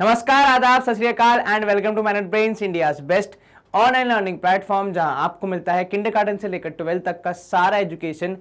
नमस्कार आदाब सत and welcome to Magnet Brains India best online learning platform जहां आपको मिलता है किंडर से लेकर ट्वेल्थ तक का सारा education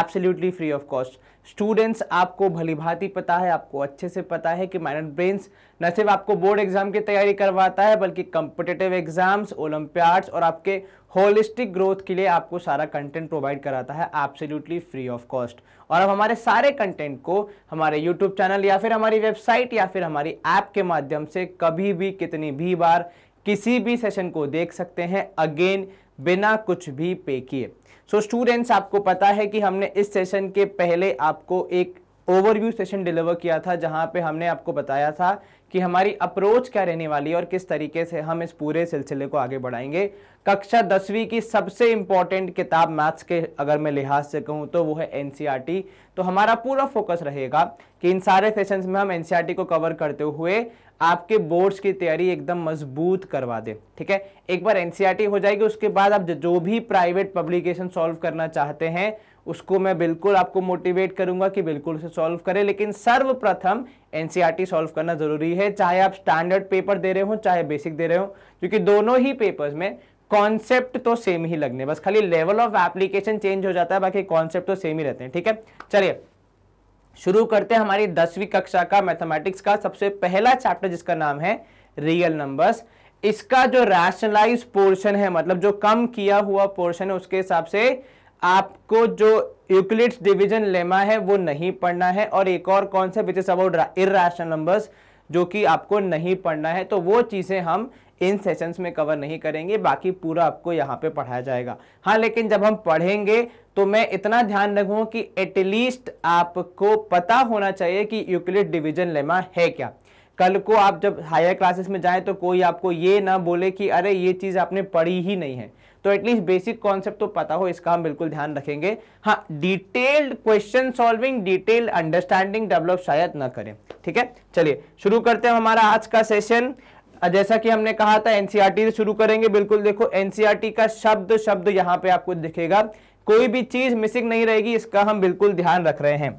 absolutely free of cost students आपको भली भांति पता है आपको अच्छे से पता है कि मैनेट ब्रेन्स न सिर्फ आपको बोर्ड एग्जाम की तैयारी करवाता है बल्कि कंपिटेटिव एग्जाम्स ओलंपियाड्स और आपके होलिस्टिक ग्रोथ के लिए आपको सारा कंटेंट प्रोवाइड कराता है एब्सोल्युटली फ्री ऑफ कॉस्ट और अब हमारे सारे कंटेंट को हमारे यूट्यूब चैनल या फिर हमारी वेबसाइट या फिर हमारी ऐप के माध्यम से कभी भी कितनी भी बार किसी भी सेशन को देख सकते हैं अगेन बिना कुछ भी पे किए सो स्टूडेंट्स आपको पता है कि हमने इस सेशन के पहले आपको एक ओवरव्यू सेशन डिलीवर किया था जहां पे हमने आपको बताया था कि हमारी अप्रोच क्या रहने वाली है और किस तरीके से हम इस पूरे सिलसिले को आगे बढ़ाएंगे कक्षा दसवीं की सबसे इंपॉर्टेंट किताब मैथ्स के अगर मैं लिहाज से कहूँ तो वो है एन e तो हमारा पूरा फोकस रहेगा कि इन सारे सेशंस में हम एन e को कवर करते हुए आपके बोर्ड्स की तैयारी एकदम मजबूत करवा दे ठीक है एक बार एनसीईआरटी e हो जाएगी उसके बाद आप जो भी प्राइवेट पब्लिकेशन सॉल्व करना चाहते हैं उसको मैं बिल्कुल आपको मोटिवेट करूंगा कि बिल्कुल उसे सॉल्व करें लेकिन सर्वप्रथम एनसीईआरटी सॉल्व e करना जरूरी है चाहे आप स्टैंडर्ड पेपर दे रहे हो चाहे बेसिक दे रहे हो क्योंकि दोनों ही पेपर्स में कॉन्सेप्ट तो सेम ही लगने बस खाली लेवल ऑफ एप्लीकेशन चेंज हो जाता है बाकी कॉन्सेप्ट तो सेम ही रहते हैं ठीक है चलिए शुरू करते हैं हमारी दसवीं कक्षा का मैथमेटिक्स का सबसे पहला चैप्टर जिसका नाम है रियल नंबर्स इसका जो रैशनलाइज पोर्शन है मतलब जो कम किया हुआ पोर्शन है उसके हिसाब से आपको जो यूक्लिड्स डिवीजन लेमा है वो नहीं पढ़ना है और एक और concept which is about irrational numbers जो कि आपको नहीं पढ़ना है तो वो चीज़ें हम इन सेशंस में कवर नहीं करेंगे बाकी पूरा आपको यहाँ पे पढ़ाया जाएगा हाँ लेकिन जब हम पढ़ेंगे तो मैं इतना ध्यान रखूं कि एटलीस्ट आपको पता होना चाहिए कि यूक्लिड डिवीजन लेमा है क्या कल को आप जब हायर क्लासेस में जाएं तो कोई आपको ये ना बोले कि अरे ये चीज़ आपने पढ़ी ही नहीं है तो एटलीस्ट बेसिक कॉन्सेप्ट तो पता हो इसका हम बिल्कुल ध्यान रखेंगे हाँ detailed question solving detailed understanding develop शायद ना करें ठीक है चलिए शुरू करते हैं हमारा आज का सेशन जैसा कि हमने कहा था एनसीआरटी e से शुरू करेंगे बिल्कुल देखो एनसीआरटी e का शब्द शब्द यहाँ पे आपको दिखेगा कोई भी चीज मिसिंग नहीं रहेगी इसका हम बिल्कुल ध्यान रख रहे हैं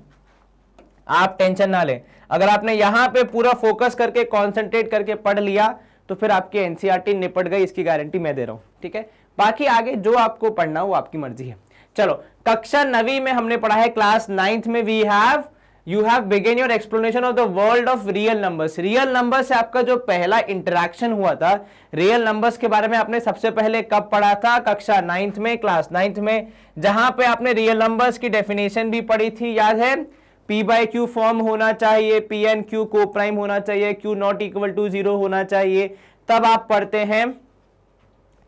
आप टेंशन ना लें अगर आपने यहां पे पूरा फोकस करके कॉन्सेंट्रेट करके पढ़ लिया तो फिर आपकी एनसीईआरटी e निपट गई इसकी गारंटी मैं दे रहा हूं ठीक है बाकी आगे जो आपको पढ़ना वो आपकी मर्जी है चलो कक्षा नवी में हमने पढ़ा है क्लास नाइन्थ में we have you have begin your explanation of the world of real numbers real number से आपका जो पहला इंटरेक्शन हुआ था रियल नंबर्स के बारे में आपने सबसे पहले कब पढ़ा था कक्षा नाइन्थ में क्लास नाइन्थ में जहां पे आपने रियल नंबर्स की डेफिनेशन भी पढ़ी थी याद है पी बाई क्यू फॉर्म होना चाहिए पी एन क्यू को प्राइम होना चाहिए q not equal to zero होना चाहिए तब आप पढ़ते हैं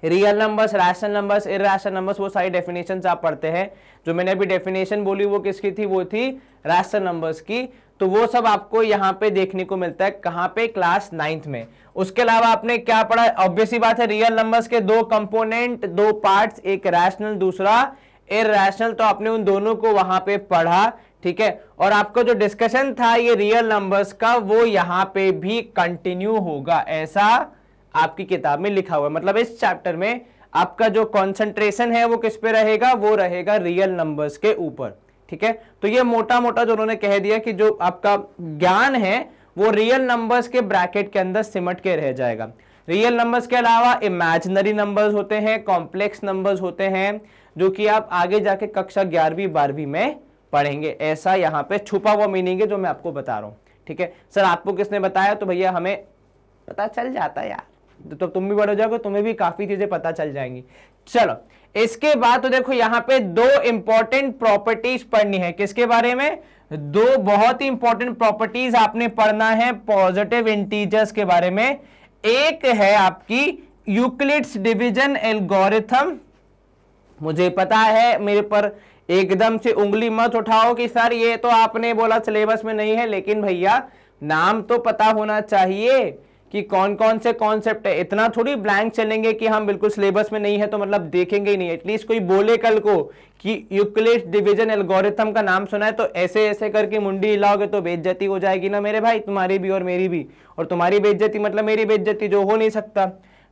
real numbers rational numbers irrational numbers वो सारी डेफिनेशन आप पढ़ते हैं जो मैंने अभी डेफिनेशन बोली वो किसकी थी वो थी रैशनल नंबर्स की तो वो सब आपको यहाँ पे देखने को मिलता है कहाँ पे क्लास नाइन्थ में उसके अलावा आपने क्या पढ़ा ऑब्वियसली बात है रियल नंबर्स के दो कंपोनेंट दो पार्ट्स एक रैशनल दूसरा इरेशनल तो आपने उन दोनों को वहां पे पढ़ा ठीक है और आपका जो डिस्कशन था ये रियल नंबर्स का वो यहाँ पे भी कंटिन्यू होगा ऐसा आपकी किताब में लिखा हुआ है मतलब इस चैप्टर में आपका जो कॉन्सेंट्रेशन है वो किस पे रहेगा वो रहेगा रियल नंबर्स के ऊपर ठीक है तो ये मोटा मोटा जो उन्होंने कह दिया कि जो आपका ज्ञान है वो रियल नंबर्स के ब्रैकेट के अंदर सिमट के रह जाएगा रियल नंबर्स के अलावा इमेजनरी नंबर्स होते हैं कॉम्प्लेक्स नंबर्स होते हैं जो कि आप आगे जाके कक्षा ग्यारहवीं बारहवीं में पढ़ेंगे ऐसा यहाँ पे छुपा हुआ मीनिंग है जो मैं आपको बता रहा हूँ ठीक है सर आपको किसने बताया तो भैया हमें पता चल जाता है यार तो तो तुम भी बड़े हो जाओगे तुम्हें भी काफी चीजें पता चल जाएंगी चलो इसके बाद तो देखो यहां पे दो इंपॉर्टेंट प्रॉपर्टीज पढ़नी है किसके बारे में दो बहुत ही इंपॉर्टेंट प्रॉपर्टीज आपने पढ़ना है पॉजिटिव इंटीजर्स के बारे में एक है आपकी यूक्लिड्स डिवीजन एल्गोरिथम मुझे पता है मेरे पर एकदम से उंगली मत उठाओ कि सर ये तो आपने बोला सिलेबस में नहीं है लेकिन भैया नाम तो पता होना चाहिए कि कौन कौन से कॉन्सेप्ट है इतना थोड़ी ब्लैंक चलेंगे कि हम बिल्कुल सिलेबस में नहीं है तो मतलब देखेंगे ही नहीं एटलीस्ट कोई बोले कल को कि यूक्लिड डिवीजन एल्गोरिथम का नाम सुना है तो ऐसे ऐसे करके मुंडी हिलाओगे तो बेज्जती हो जाएगी ना मेरे भाई तुम्हारी भी और मेरी भी और तुम्हारी बेज्जती मतलब मेरी बेज्जती जो हो नहीं सकता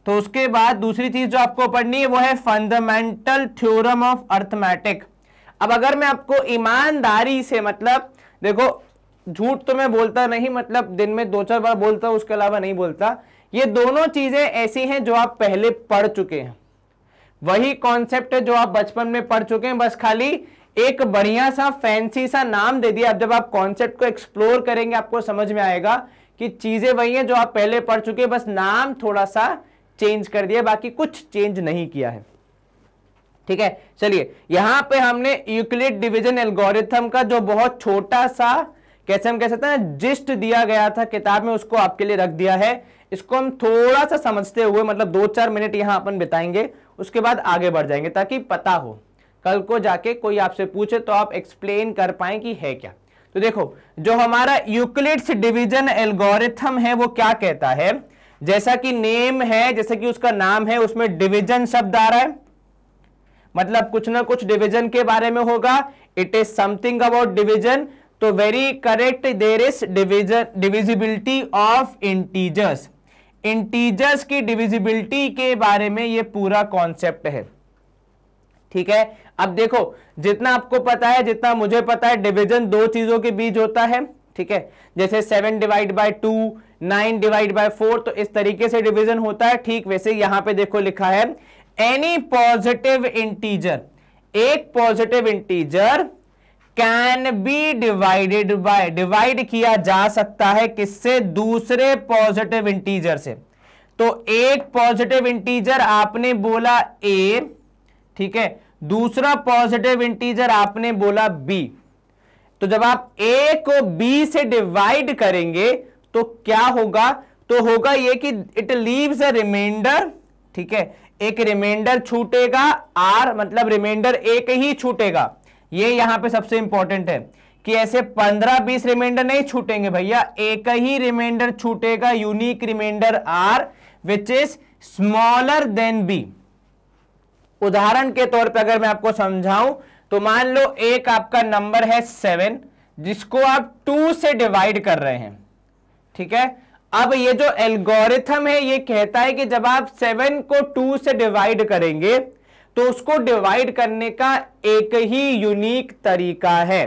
तो उसके बाद दूसरी चीज जो आपको पढ़नी है वो है फंडामेंटल थ्योरम ऑफ अर्थमैटिक अब अगर मैं आपको ईमानदारी से मतलब देखो झूठ तो मैं बोलता नहीं मतलब दिन में दो चार बार बोलता उसके अलावा नहीं बोलता ये दोनों चीजें ऐसी हैं जो आप पहले पढ़ चुके हैं वही कॉन्सेप्ट है जो आप बचपन में पढ़ चुके हैं बस खाली एक बढ़िया सा फैंसी सा नाम दे दिया अब जब आप कॉन्सेप्ट को एक्सप्लोर करेंगे आपको समझ में आएगा कि चीजें वही हैं जो आप पहले पढ़ चुके हैं बस नाम थोड़ा सा चेंज कर दिया बाकी कुछ चेंज नहीं किया है ठीक है चलिए यहां पे हमने यूक्लिड डिवीजन एल्गोरिथम का जो बहुत छोटा सा कैसे हम कह सकते हैं जिस्ट दिया गया था किताब में उसको आपके लिए रख दिया है इसको हम थोड़ा सा समझते हुए मतलब दो चार मिनट यहाँ अपन बिताएंगे उसके बाद आगे बढ़ जाएंगे ताकि पता हो कल को जाके कोई आपसे पूछे तो आप एक्सप्लेन कर पाए कि है क्या तो देखो जो हमारा यूक्लिड्स डिवीजन एल्गोरिथम है वो क्या कहता है जैसा कि नेम है जैसे कि उसका नाम है उसमें डिवीजन शब्द आ रहा है मतलब कुछ ना कुछ डिवीजन के बारे में होगा it is something about division तो very correct there is division divisibility of integers integers की डिविजिबिलिटी के बारे में ये पूरा कॉन्सेप्ट है ठीक है अब देखो जितना आपको पता है जितना मुझे पता है डिवीजन दो चीजों के बीच होता है ठीक है जैसे seven divide by two nine divide by four तो इस तरीके से डिवीजन होता है ठीक वैसे यहां पे देखो लिखा है एनी पॉजिटिव इंटीजर एक positive integer can be divided by divide किया जा सकता है किससे दूसरे पॉजिटिव इंटीजर से तो एक पॉजिटिव इंटीजर आपने बोला ए ठीक है दूसरा पॉजिटिव इंटीजर आपने बोला बी तो जब आप ए को बी से डिवाइड करेंगे तो क्या होगा तो होगा ये कि इट लीव्स अ रिमाइंडर ठीक है एक रिमाइंडर छूटेगा आर मतलब रिमाइंडर एक ही छूटेगा ये यहां पे सबसे इंपॉर्टेंट है कि ऐसे पंद्रह बीस रिमाइंडर नहीं छूटेंगे भैया एक ही रिमाइंडर छूटेगा unique remainder r which is smaller than b उदाहरण के तौर पे अगर मैं आपको समझाऊं तो मान लो एक आपका नंबर है सेवन जिसको आप टू से डिवाइड कर रहे हैं ठीक है अब ये जो एल्गोरिथम है ये कहता है कि जब आप सेवन को टू से डिवाइड करेंगे तो उसको डिवाइड करने का एक ही यूनिक तरीका है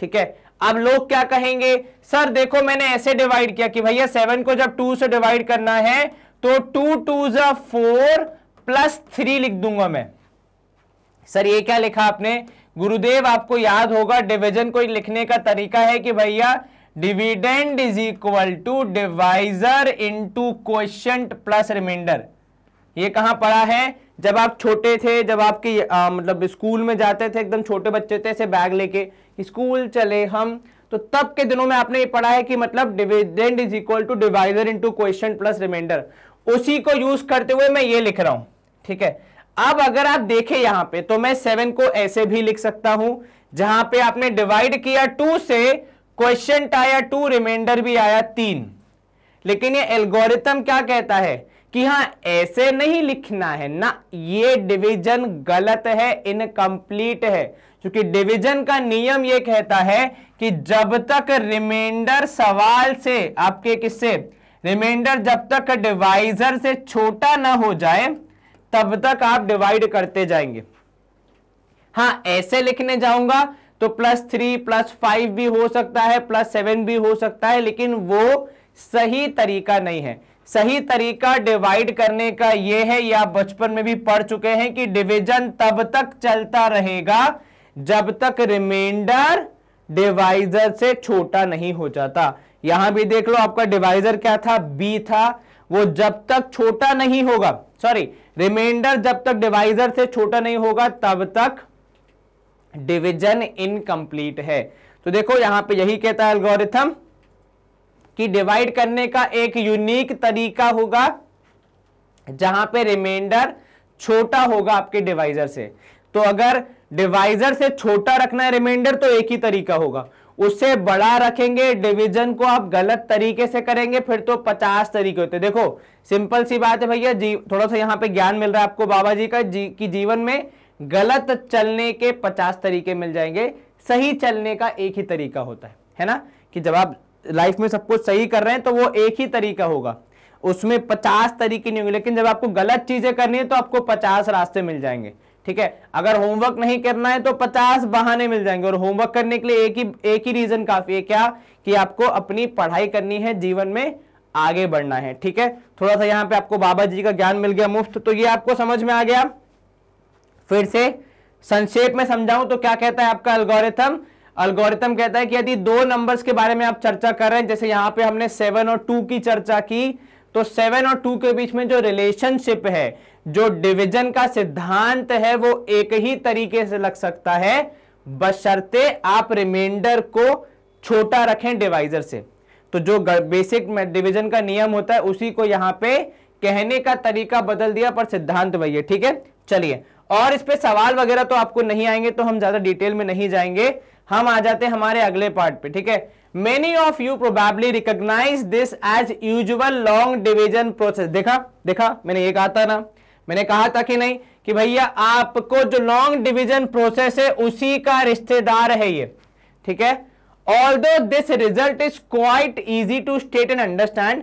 ठीक है अब लोग क्या कहेंगे सर देखो मैंने ऐसे डिवाइड किया कि भैया सेवन को जब टू से डिवाइड करना है तो टू टू जा फोर प्लस थ्री लिख दूंगा मैं सर ये क्या लिखा आपने गुरुदेव आपको याद होगा डिवीजन को लिखने का तरीका है कि भैया dividend is equal to divisor into quotient plus remainder ये कहां पड़ा है जब आप छोटे थे जब आपके मतलब स्कूल में जाते थे एकदम छोटे बच्चे थे ऐसे बैग लेके स्कूल चले हम तो तब के दिनों में आपने ये पढ़ा है कि मतलब dividend is equal to divisor into quotient plus remainder उसी को यूज करते हुए मैं ये लिख रहा हूं ठीक है अब अगर आप देखें यहां पे तो मैं सेवन को ऐसे भी लिख सकता हूं जहां पे आपने डिवाइड किया टू से क्वेश्चन आया टू रिमाइंडर भी आया तीन लेकिन ये एल्गोरिथम क्या कहता है कि हाँ ऐसे नहीं लिखना है ना ये डिवीजन गलत है इनकम्प्लीट है क्योंकि डिवीजन का नियम ये कहता है कि जब तक रिमाइंडर सवाल से आपके किससे रिमाइंडर जब तक डिवाइजर से छोटा ना हो जाए तब तक आप डिवाइड करते जाएंगे हाँ ऐसे लिखने जाऊंगा तो प्लस थ्री प्लस फाइव भी हो सकता है प्लस सेवन भी हो सकता है लेकिन वो सही तरीका नहीं है सही तरीका डिवाइड करने का यह है या बचपन में भी पढ़ चुके हैं कि डिवीजन तब तक चलता रहेगा जब तक रिमाइंडर डिवाइजर से छोटा नहीं हो जाता यहां भी देख लो आपका डिवाइजर क्या था बी था वो जब तक छोटा नहीं होगा सॉरी रिमाइंडर जब तक डिवाइजर से छोटा नहीं होगा तब तक डिवीजन इनकम्प्लीट है तो देखो यहां पे यही कहता है एल्गोरिथम कि डिवाइड करने का एक यूनिक तरीका होगा जहां पे रिमाइंडर छोटा होगा आपके डिवाइजर से तो अगर डिवाइजर से छोटा रखना है रिमाइंडर तो एक ही तरीका होगा उससे बड़ा रखेंगे डिवीजन को आप गलत तरीके से करेंगे फिर तो पचास तरीके होते देखो सिंपल सी बात है भैया जी थोड़ा सा यहाँ पे ज्ञान मिल रहा है आपको बाबा जी का जी की जीवन में गलत चलने के पचास तरीके मिल जाएंगे सही चलने का एक ही तरीका होता है है ना कि जब आप लाइफ में सब कुछ सही कर रहे हैं तो वो एक ही तरीका होगा उसमें पचास तरीके नहीं होंगे लेकिन जब आपको गलत चीजें करनी है तो आपको पचास रास्ते मिल जाएंगे ठीक है अगर होमवर्क नहीं करना है तो पचास बहाने मिल जाएंगे और होमवर्क करने के लिए एक ही एक ही रीजन काफी है क्या कि आपको अपनी पढ़ाई करनी है जीवन में आगे बढ़ना है ठीक है थोड़ा सा यहां पे आपको बाबा जी का ज्ञान मिल गया मुफ्त तो ये आपको समझ में आ गया फिर से संक्षेप में समझाऊं तो क्या कहता है आपका अलगोरेथम अल्गोरिथम कहता है कि यदि दो नंबर्स के बारे में आप चर्चा कर रहे हैं जैसे यहां पे हमने सेवन और टू की चर्चा की तो सेवन और टू के बीच में जो रिलेशनशिप है जो डिवीजन का सिद्धांत है वो एक ही तरीके से लग सकता है बशर्ते आप रिमाइंडर को छोटा रखें डिवाइजर से तो जो बेसिक डिवीजन का नियम होता है उसी को यहां पे कहने का तरीका बदल दिया पर सिद्धांत वही है ठीक है चलिए और इस पे सवाल वगैरह तो आपको नहीं आएंगे तो हम ज्यादा डिटेल में नहीं जाएंगे हम आ जाते हैं हमारे अगले पार्ट पे ठीक है many of you probably recognize this as usual long division process देखा देखा मैंने ये कहा था ना मैंने कहा था कि नहीं कि भैया आपको जो लॉन्ग डिविजन प्रोसेस है उसी का रिश्तेदार है ये ठीक है although this result is quite easy to state and understand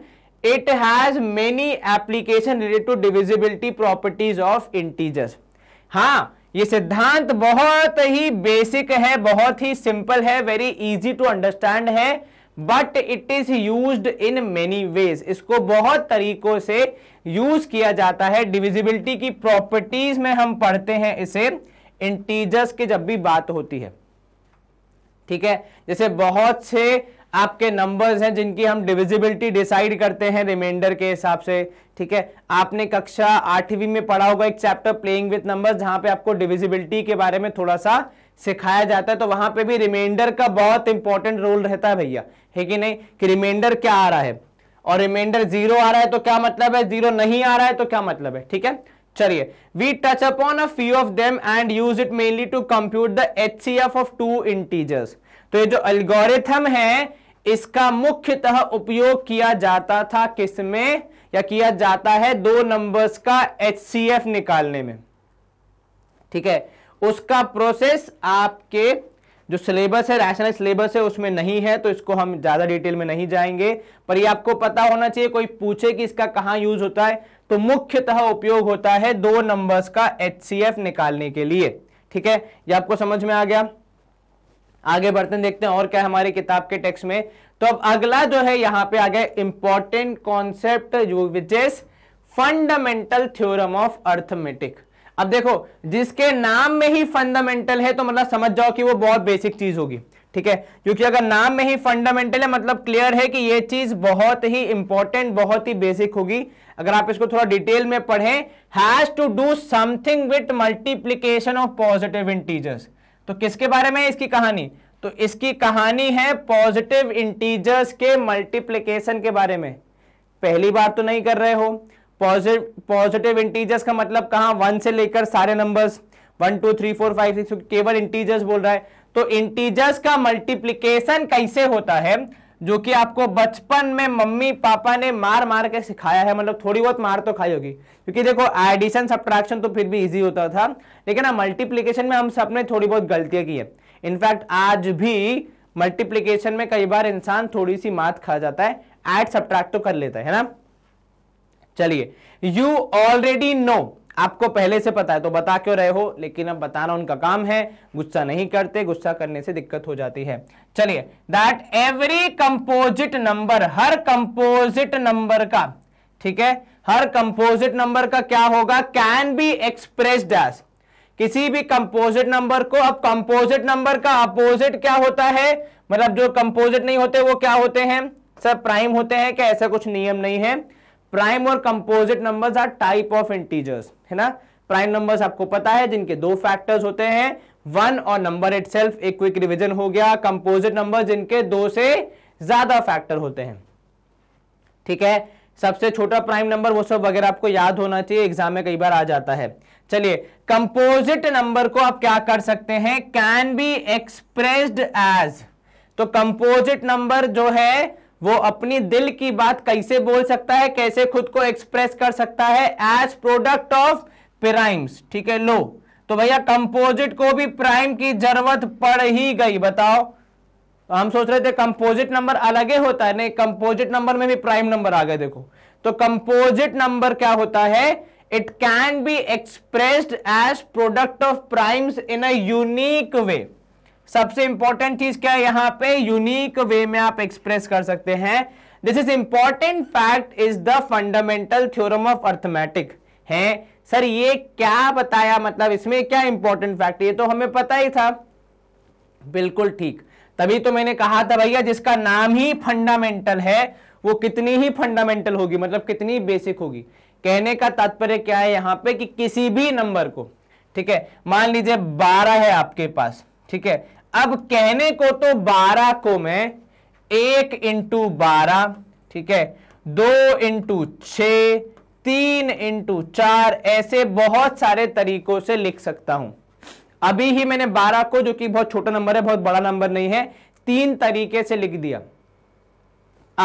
it has many application related to divisibility properties of integers हाँ ये सिद्धांत बहुत ही बेसिक है बहुत ही सिंपल है वेरी इजी टू अंडरस्टैंड है but it is use in many ways इसको बहुत तरीकों से यूज किया जाता है डिविजिबिलिटी की प्रॉपर्टीज में हम पढ़ते हैं इसे इंटीजर्स की जब भी बात होती है ठीक है जैसे बहुत से आपके नंबर्स हैं जिनकी हम डिविजिबिलिटी डिसाइड करते हैं रिमाइंडर के हिसाब से ठीक है आपने कक्षा आठवीं में पढ़ा होगा एक चैप्टर प्लेइंग विथ नंबर जहां पे आपको डिविजिबिलिटी के बारे में थोड़ा सा सिखाया जाता है तो वहां पे भी रिमाइंडर का बहुत इंपॉर्टेंट रोल रहता है भैया है कि नहीं कि रिमाइंडर क्या आ रहा है और रिमाइंडर जीरो आ रहा है तो क्या मतलब है जीरो नहीं आ रहा है तो क्या मतलब है ठीक है चलिए we touch upon a few of them and use it mainly to compute the H of two integers तो ये जो एल्गोरिथम है इसका मुख्यतः उपयोग किया जाता था किसमें या किया जाता है दो नंबर्स का एच निकालने में ठीक है उसका प्रोसेस आपके जो सिलेबस है रैशनल सिलेबस है उसमें नहीं है तो इसको हम ज़्यादा डिटेल में नहीं जाएंगे पर ये आपको पता होना चाहिए कोई पूछे कि इसका कहां यूज होता है तो मुख्यतः उपयोग होता है दो नंबर्स का एच निकालने के लिए ठीक है ये आपको समझ में आ गया आगे बढ़ते देखते हैं और क्या हमारी किताब के टेक्स्ट में तो अब अगला जो है यहाँ पे आ गया important concept which is fundamental theorem of arithmetic अब देखो जिसके नाम में ही फंडामेंटल है तो मतलब समझ जाओ कि वो बहुत बेसिक चीज होगी ठीक है क्योंकि अगर नाम में ही फंडामेंटल है मतलब क्लियर है कि ये चीज बहुत ही इंपॉर्टेंट बहुत ही बेसिक होगी अगर आप इसको थोड़ा डिटेल में पढ़ें has to do something with multiplication of positive integers तो किसके बारे में इसकी कहानी तो इसकी कहानी है पॉजिटिव इंटीजर्स के मल्टीप्लीकेशन के बारे में पहली बार तो नहीं कर रहे हो पॉजिटिव पॉजिटिव इंटीजर्स का मतलब कहा वन से लेकर सारे numbers one two three four five six केवल इंटीजर्स बोल रहा है तो इंटीजर्स का मल्टीप्लीकेशन कैसे होता है जो कि आपको बचपन में मम्मी पापा ने मार मार के सिखाया है मतलब थोड़ी बहुत मार तो खाई होगी क्योंकि देखो एडिशन सब्ट्रैक्शन तो फिर भी इजी होता था लेकिन हाँ मल्टीप्लीकेशन में हम सब ने थोड़ी बहुत गलतियां की है इनफैक्ट आज भी मल्टीप्लीकेशन में कई बार इंसान थोड़ी सी मात खा जाता है एड सब्ट्रैक्ट तो कर लेता है ना चलिए यू ऑलरेडी नो आपको पहले से पता है तो बता क्यों रहे हो लेकिन अब बताना उनका काम है गुस्सा नहीं करते गुस्सा करने से दिक्कत हो जाती है चलिए दैट एवरी कंपोजिट नंबर हर कंपोजिट नंबर का ठीक है हर कंपोजिट नंबर का क्या होगा कैन बी एक्सप्रेस एज किसी भी कंपोजिट नंबर को अब कंपोजिट नंबर का अपोजिट क्या होता है मतलब जो कंपोजिट नहीं होते वो क्या होते हैं सर प्राइम होते हैं क्या ऐसा कुछ नियम नहीं है प्राइम और composite numbers are type of integers है ना प्राइम नंबर्स आपको पता है जिनके दो फैक्टर्स होते हैं वन और नंबर इट एक क्विक रिविजन हो गया कंपोजिट नंबर जिनके दो से ज्यादा फैक्टर होते हैं ठीक है सबसे छोटा प्राइम नंबर वो सब वगैरह आपको याद होना चाहिए एग्जाम में कई बार आ जाता है चलिए कंपोजिट नंबर को आप क्या कर सकते हैं कैन बी एक्सप्रेस्ड एज तो कंपोजिट नंबर जो है वो अपनी दिल की बात कैसे बोल सकता है कैसे खुद को एक्सप्रेस कर सकता है एज प्रोडक्ट ऑफ पिराइम्स ठीक है लो तो भैया कंपोजिट को भी प्राइम की जरूरत पड़ ही गई बताओ तो हम सोच रहे थे कंपोजिट नंबर अलग ही होता है नहीं कंपोजिट नंबर में भी प्राइम नंबर आ गए देखो तो कंपोजिट नंबर क्या होता है it can be expressed as product of primes in a unique way सबसे इंपॉर्टेंट चीज क्या है यहां पे यूनिक वे में आप एक्सप्रेस कर सकते हैं this is important fact is the fundamental theorem of arithmetic है सर ये क्या बताया मतलब इसमें क्या इंपॉर्टेंट फैक्ट ये तो हमें पता ही था बिल्कुल ठीक तभी तो मैंने कहा था भैया जिसका नाम ही फंडामेंटल है वो कितनी ही फंडामेंटल होगी मतलब कितनी बेसिक होगी कहने का तात्पर्य क्या है यहां पे कि किसी भी नंबर को ठीक है मान लीजिए बारह है आपके पास ठीक है अब कहने को तो बारह को मैं एक इंटू बारह ठीक है दो इंटू छ तीन इंटू चार ऐसे बहुत सारे तरीकों से लिख सकता हूं अभी ही मैंने बारह को जो कि बहुत छोटा नंबर है बहुत बड़ा नंबर नहीं है तीन तरीके से लिख दिया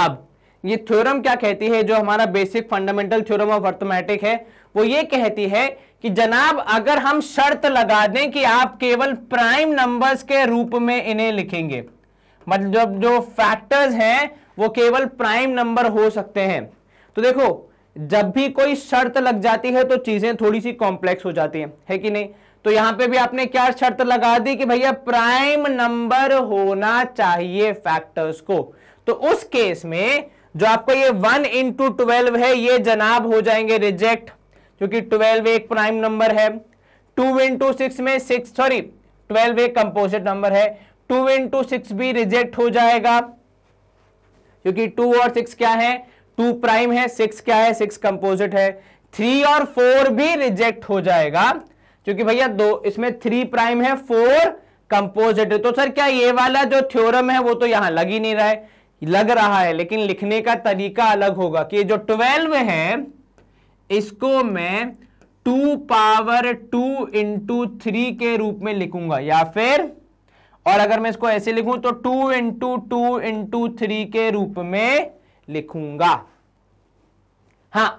अब ये थ्योरम क्या कहती है जो हमारा basic fundamental theorem of arithmetic है वो ये कहती है कि जनाब अगर हम शर्त लगा दें कि आप केवल प्राइम नंबर्स के रूप में इन्हें लिखेंगे मतलब जो फैक्टर्स हैं वो केवल प्राइम नंबर हो सकते हैं तो देखो जब भी कोई शर्त लग जाती है तो चीजें थोड़ी सी कॉम्प्लेक्स हो जाती हैं है कि नहीं तो यहां पे भी आपने क्या शर्त लगा दी कि भैया प्राइम नंबर होना चाहिए फैक्टर्स को तो उस केस में जो आपको ये वन इंटू ट्वेल्व है ये जनाब हो जाएंगे रिजेक्ट क्योंकि ट्वेल्व एक प्राइम नंबर है टू इंटू सिक्स में सिक्स सॉरी ट्वेल्व एक कंपोजिट नंबर है टू इंटू सिक्स भी रिजेक्ट हो जाएगा क्योंकि टू और सिक्स क्या है टू प्राइम है सिक्स क्या है सिक्स कंपोजिट है थ्री और फोर भी रिजेक्ट हो जाएगा क्योंकि भैया दो इसमें थ्री प्राइम है फोर कंपोजिट है तो सर क्या ये वाला जो थ्योरम है वो तो यहां लग ही नहीं रहा है लग रहा है लेकिन लिखने का तरीका अलग होगा कि जो ट्वेल्व है इसको मैं two power two into three के रूप में लिखूंगा या फिर और अगर मैं इसको ऐसे लिखूं तो two into two into three के रूप में लिखूंगा हाँ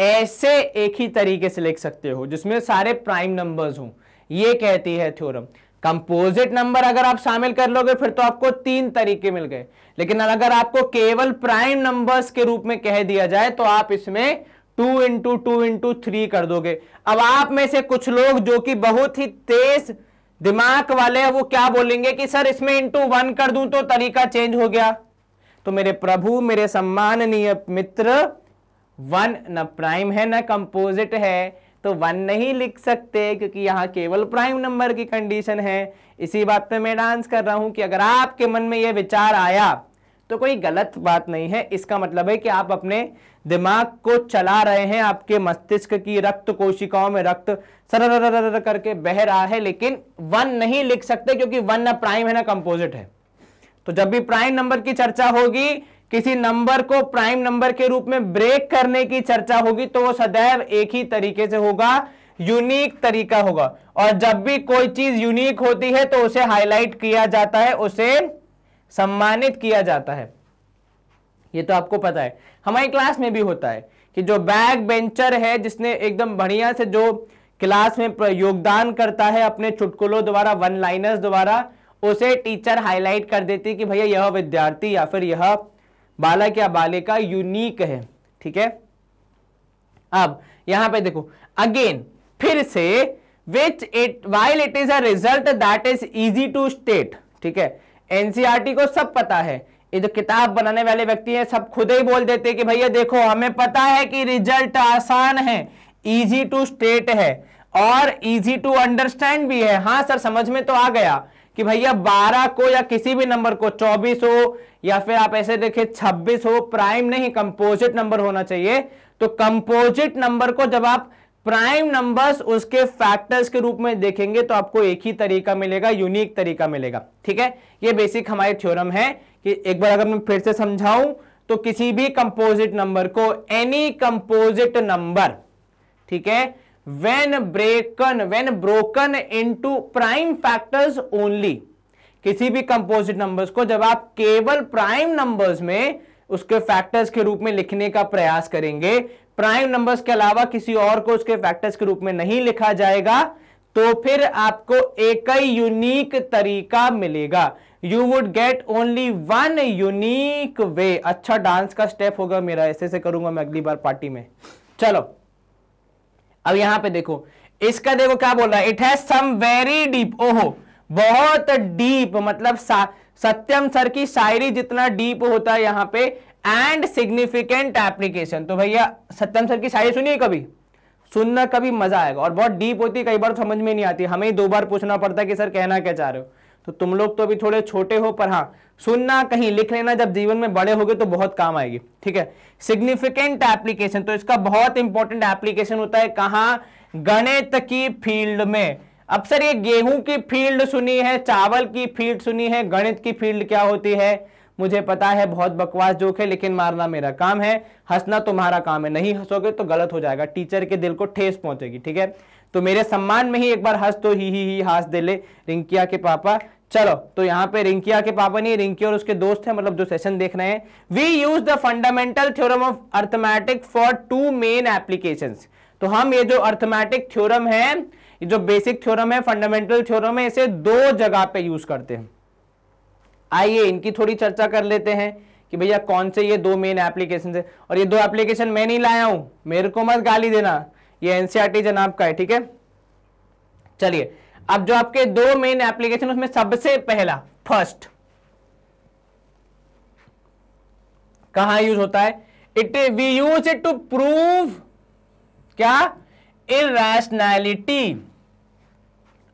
ऐसे एक ही तरीके से लिख सकते हो जिसमें सारे प्राइम नंबर्स हों ये कहती है थ्योरम कंपोजिट नंबर अगर आप शामिल कर लोगे फिर तो आपको तीन तरीके मिल गए लेकिन अगर आपको केवल प्राइम नंबर्स के रूप में कह दिया जाए तो आप इसमें two into two into three कर दोगे अब आप में से कुछ लोग जो कि बहुत ही तेज दिमाग वाले हैं वो क्या बोलेंगे कि सर इसमें इंटू वन कर दूं तो तरीका चेंज हो गया तो मेरे प्रभु मेरे सम्माननीय मित्र वन न प्राइम है न कंपोजिट है तो वन नहीं लिख सकते क्योंकि यहाँ केवल प्राइम नंबर की कंडीशन है इसी बात पे मैं डांस कर रहा हूँ कि अगर आपके मन में ये विचार आया तो कोई गलत बात नहीं है इसका मतलब है कि आप अपने दिमाग को चला रहे हैं आपके मस्तिष्क की रक्त कोशिकाओं में रक्त सरर करके बह रहा है लेकिन वन नहीं लिख सकते क्योंकि वन ना प्राइम है ना कंपोजिट है तो जब भी प्राइम नंबर की चर्चा होगी किसी नंबर को प्राइम नंबर के रूप में ब्रेक करने की चर्चा होगी तो वो सदैव एक ही तरीके से होगा यूनिक तरीका होगा और जब भी कोई चीज यूनिक होती है तो उसे हाईलाइट किया जाता है उसे सम्मानित किया जाता है ये तो आपको पता है हमारी क्लास में भी होता है कि जो बैक बेंचर है जिसने एकदम बढ़िया से जो क्लास में योगदान करता है अपने चुटकुलों द्वारा वन लाइनर्स द्वारा उसे टीचर हाईलाइट कर देती है कि भैया यह विद्यार्थी या फिर यह बालक या बालिका यूनिक है ठीक है अब यहां पे देखो अगेन फिर से which it while it is a result that is easy to state ठीक है एनसीआरटी e को सब पता है ये जो किताब बनाने वाले व्यक्ति हैं सब खुद ही बोल देते कि भैया देखो हमें पता है कि रिजल्ट आसान है इजी टू स्टेट है और इजी टू अंडरस्टैंड भी है हाँ सर समझ में तो आ गया कि भैया 12 को या किसी भी नंबर को 24 हो या फिर आप ऐसे देखिए 26 हो प्राइम नहीं कंपोजिट नंबर होना चाहिए तो कंपोजिट नंबर को जब आप प्राइम नंबर्स उसके फैक्टर्स के रूप में देखेंगे तो आपको एक ही तरीका मिलेगा यूनिक तरीका मिलेगा ठीक है ये बेसिक हमारी थ्योरम है कि एक बार अगर मैं फिर से समझाऊं तो किसी भी कंपोजिट नंबर को एनी कंपोजिट नंबर ठीक है when broken when broken into prime factors only किसी भी कंपोजिट नंबर्स को जब आप केवल प्राइम नंबर्स में उसके फैक्टर्स के रूप में लिखने का प्रयास करेंगे प्राइम नंबर्स के अलावा किसी और को उसके फैक्टर्स के रूप में नहीं लिखा जाएगा तो फिर आपको एक ही यूनिक तरीका मिलेगा you would get only one unique way अच्छा डांस का स्टेप होगा मेरा ऐसे से करूंगा मैं अगली बार पार्टी में चलो अब यहां पे देखो इसका देखो क्या बोल रहा है it has some very deep ओहो बहुत डीप मतलब सत्यम सर की शायरी जितना डीप होता है यहां पे एंड सिग्निफिकेंट एप्लीकेशन तो भैया सत्यम सर की शायरी सुनिए कभी सुनना कभी मजा आएगा और बहुत डीप होती है कई बार समझ में नहीं आती हमें दो बार पूछना पड़ता है कि सर कहना क्या चाह रहे हो तो तुम लोग तो अभी थोड़े छोटे हो पर हाँ सुनना कहीं लिख लेना जब जीवन में बड़े होगे तो बहुत काम आएगी ठीक है सिग्निफिकेंट एप्लीकेशन तो इसका बहुत इंपॉर्टेंट एप्लीकेशन होता है कहा गणित की फील्ड में अब सर ये गेहूं की फील्ड सुनी है चावल की फील्ड सुनी है गणित की फील्ड क्या होती है मुझे पता है बहुत बकवास जोक है लेकिन मारना मेरा काम है हंसना तुम्हारा काम है नहीं हंसोगे तो गलत हो जाएगा टीचर के दिल को ठेस पहुंचेगी ठीक है तो मेरे सम्मान में ही एक बार हंस तो ही ही ही हंस दे ले रिंकिया के पापा चलो तो यहाँ पे रिंकिया के पापा नहीं रिंकिया और उसके दोस्त हैं मतलब जो सेशन देख रहे हैं we use the fundamental theorem of arithmetic for two main applications तो हम ये जो अर्थमैटिक थ्योरम है ये जो बेसिक थ्योरम है फंडामेंटल थ्योरम है इसे दो जगह पे यूज करते हैं आइए इनकी थोड़ी चर्चा कर लेते हैं कि भैया कौन से ये दो मेन एप्लीकेशन है और ये दो एप्लीकेशन मैं नहीं लाया हूं मेरे को मत गाली देना ये एनसीआरटी e जनाब का है ठीक है चलिए अब जो आपके दो मेन एप्लीकेशन उसमें सबसे पहला फर्स्ट कहा यूज होता है it we use it to prove क्या in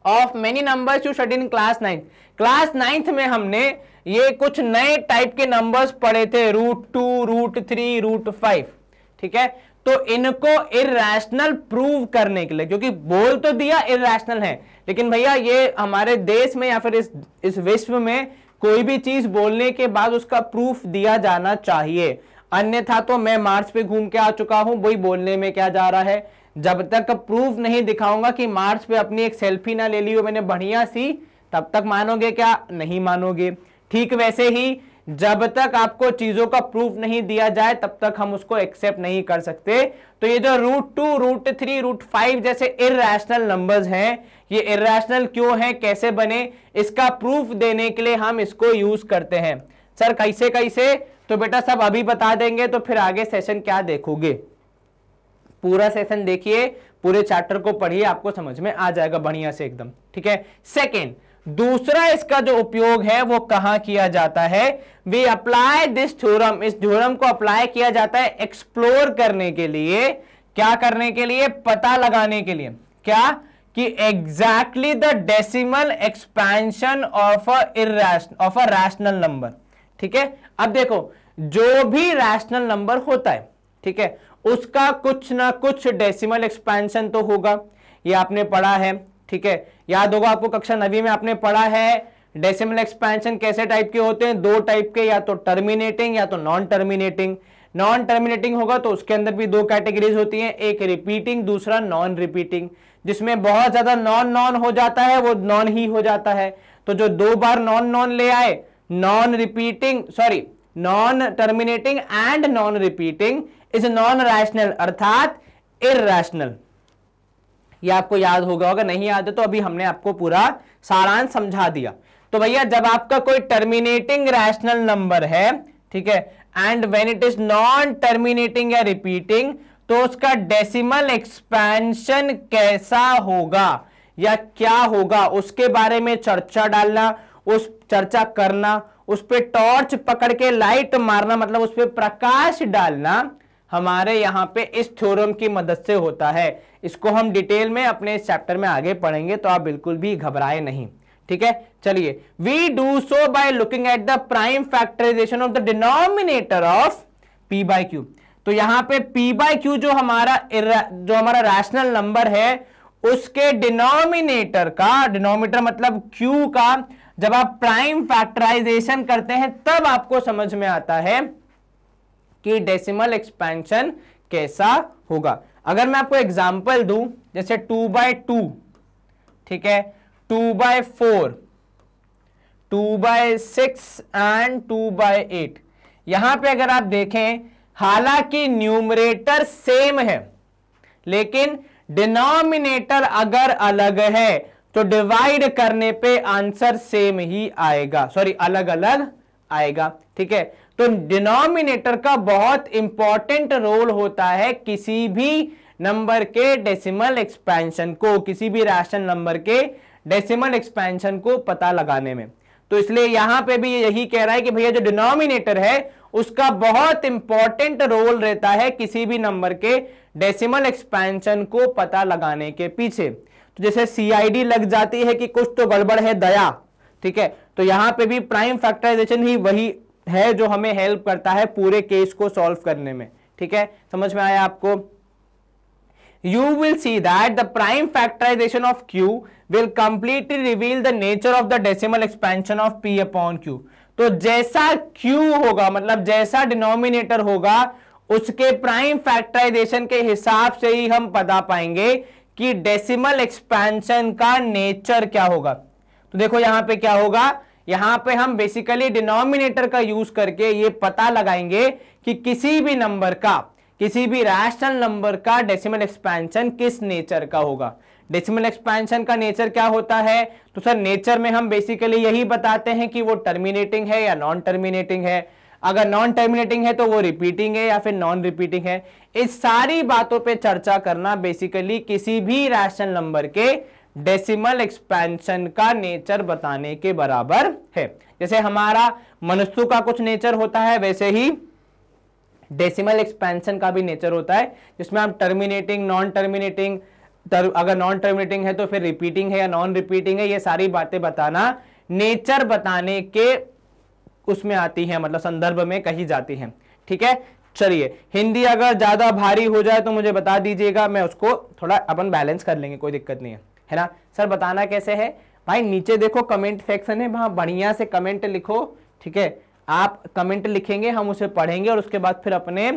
of many numbers you study in class ninth class ninth में हमने ये कुछ नए टाइप के नंबर्स पढ़े थे root two root three root five ठीक है तो इनको इेशनल प्रूव करने के लिए क्योंकि बोल तो दिया इेशनल है लेकिन भैया ये हमारे देश में या फिर इस इस विश्व में कोई भी चीज बोलने के बाद उसका प्रूफ दिया जाना चाहिए अन्यथा तो मैं मार्च पे घूम के आ चुका हूं वही बोलने में क्या जा रहा है जब तक प्रूफ नहीं दिखाऊंगा कि मार्च पे अपनी एक सेल्फी ना ले ली हो मैंने बढ़िया सी तब तक मानोगे क्या नहीं मानोगे ठीक वैसे ही जब तक आपको चीजों का प्रूफ नहीं दिया जाए तब तक हम उसको एक्सेप्ट नहीं कर सकते तो ये जो root two root three root five जैसे इेशनल नंबर्स हैं ये इेशनल क्यों हैं कैसे बने इसका प्रूफ देने के लिए हम इसको यूज करते हैं सर कैसे कैसे तो बेटा सब अभी बता देंगे तो फिर आगे सेशन क्या देखोगे पूरा सेशन देखिए पूरे चैप्टर को पढ़िए आपको समझ में आ जाएगा बढ़िया से एकदम ठीक है सेकेंड दूसरा इसका जो उपयोग है वो कहां किया जाता है वी अप्लाई दिस थ्योरम इस थ्योरम को अप्लाई किया जाता है एक्सप्लोर करने के लिए क्या करने के लिए पता लगाने के लिए क्या कि exactly the decimal expansion of a of a rational number ठीक है अब देखो जो भी रैशनल नंबर होता है ठीक है उसका कुछ ना कुछ डेसिमल एक्सपेंशन तो होगा ये आपने पढ़ा है ठीक है याद होगा आपको कक्षा नवी में आपने पढ़ा है डेसिमल एक्सपेंशन कैसे टाइप के होते हैं दो टाइप के या तो टर्मिनेटिंग या तो नॉन टर्मिनेटिंग नॉन टर्मिनेटिंग होगा तो उसके अंदर भी दो कैटेगरीज होती हैं एक रिपीटिंग दूसरा नॉन रिपीटिंग जिसमें बहुत ज्यादा नॉन नॉन हो जाता है वो नॉन ही हो जाता है तो जो दो बार नॉन नॉन ले आए non repeating sorry non terminating and non repeating is non rational अर्थात इेशनल ये आपको याद होगा अगर होगा नहीं याद है तो अभी हमने आपको पूरा सारांश समझा दिया तो भैया जब आपका कोई टर्मिनेटिंग रैशनल नंबर है ठीक है and when it is non terminating या रिपीटिंग तो उसका डेसिमल एक्सपेंशन कैसा होगा या क्या होगा उसके बारे में चर्चा डालना उस चर्चा करना उस पर टॉर्च पकड़ के लाइट मारना मतलब उस पर प्रकाश डालना हमारे यहाँ पे इस थ्योरम की मदद से होता है इसको हम डिटेल में अपने इस चैप्टर में आगे पढ़ेंगे तो आप बिल्कुल भी घबराए नहीं ठीक है चलिए we do so by looking at the prime factorisation of the denominator of p by q तो यहाँ पे पी बाय क्यू जो हमारा जो हमारा रैशनल नंबर है उसके डिनोमिनेटर का डिनोमिनेटर मतलब क्यू का जब आप प्राइम फैक्टराइजेशन करते हैं तब आपको समझ में आता है कि डेसिमल एक्सपेंशन कैसा होगा अगर मैं आपको एग्जाम्पल दूं जैसे टू बाय टू ठीक है two by four two by six and two by eight यहां पे अगर आप देखें हालांकि न्यूमरेटर सेम है लेकिन डिनोमिनेटर अगर अलग है तो डिवाइड करने पे आंसर सेम ही आएगा सॉरी अलग अलग आएगा ठीक है तो डिनोमिनेटर का बहुत इंपॉर्टेंट रोल होता है किसी भी नंबर के डेसिमल एक्सपेंशन को किसी भी राशन नंबर के डेसिमल एक्सपेंशन को पता लगाने में तो इसलिए यहां पे भी यही कह रहा है कि भैया जो डिनोमिनेटर है उसका बहुत इंपॉर्टेंट रोल रहता है किसी भी नंबर के डेसिमल एक्सपेंशन को पता लगाने के पीछे तो जैसे सीआईडी लग जाती है कि कुछ तो गड़बड़ है दया ठीक है तो यहां पे भी प्राइम फैक्टराइजेशन ही वही है जो हमें हेल्प करता है पूरे केस को सॉल्व करने में ठीक है समझ में आया आपको you will see that the prime factorisation of q will completely reveal the nature of the decimal expansion of p upon q तो जैसा q होगा मतलब जैसा डिनोमिनेटर होगा उसके प्राइम फैक्टराइजेशन के हिसाब से ही हम बता पाएंगे कि डेसिमल एक्सपेंशन का नेचर क्या होगा तो देखो यहां पे क्या होगा यहां पे हम बेसिकली डिनोमिनेटर का यूज करके ये पता लगाएंगे कि किसी भी नंबर का किसी भी रैशनल नंबर का डेसिमल एक्सपेंशन किस नेचर का होगा डेसिमल एक्सपेंशन का नेचर क्या होता है तो सर नेचर में हम बेसिकली यही बताते हैं कि वो टर्मिनेटिंग है या नॉन टर्मिनेटिंग है अगर नॉन टर्मिनेटिंग है तो वो रिपीटिंग है या फिर नॉन रिपीटिंग है इस सारी बातों पे चर्चा करना बेसिकली किसी भी रैशनल नंबर के डेसिमल एक्सपेंशन का नेचर बताने के बराबर है जैसे हमारा मनस्तु का कुछ नेचर होता है वैसे ही डेसिमल एक्सपेंशन का भी नेचर होता है जिसमें हम टर्मिनेटिंग नॉन टर्मिनेटिंग तर, अगर नॉन टर्मिनेटिंग है तो फिर रिपीटिंग है या नॉन रिपीटिंग है ये सारी बातें बताना नेचर बताने के उसमें आती है मतलब संदर्भ में कही जाती है ठीक है चलिए हिंदी अगर ज़्यादा भारी हो जाए तो मुझे बता दीजिएगा मैं उसको थोड़ा अपन बैलेंस कर लेंगे कोई दिक्कत नहीं है है ना सर बताना कैसे है भाई नीचे देखो कमेंट सेक्शन है वहाँ बढ़िया से कमेंट लिखो ठीक है आप कमेंट लिखेंगे हम उसे पढ़ेंगे और उसके बाद फिर अपने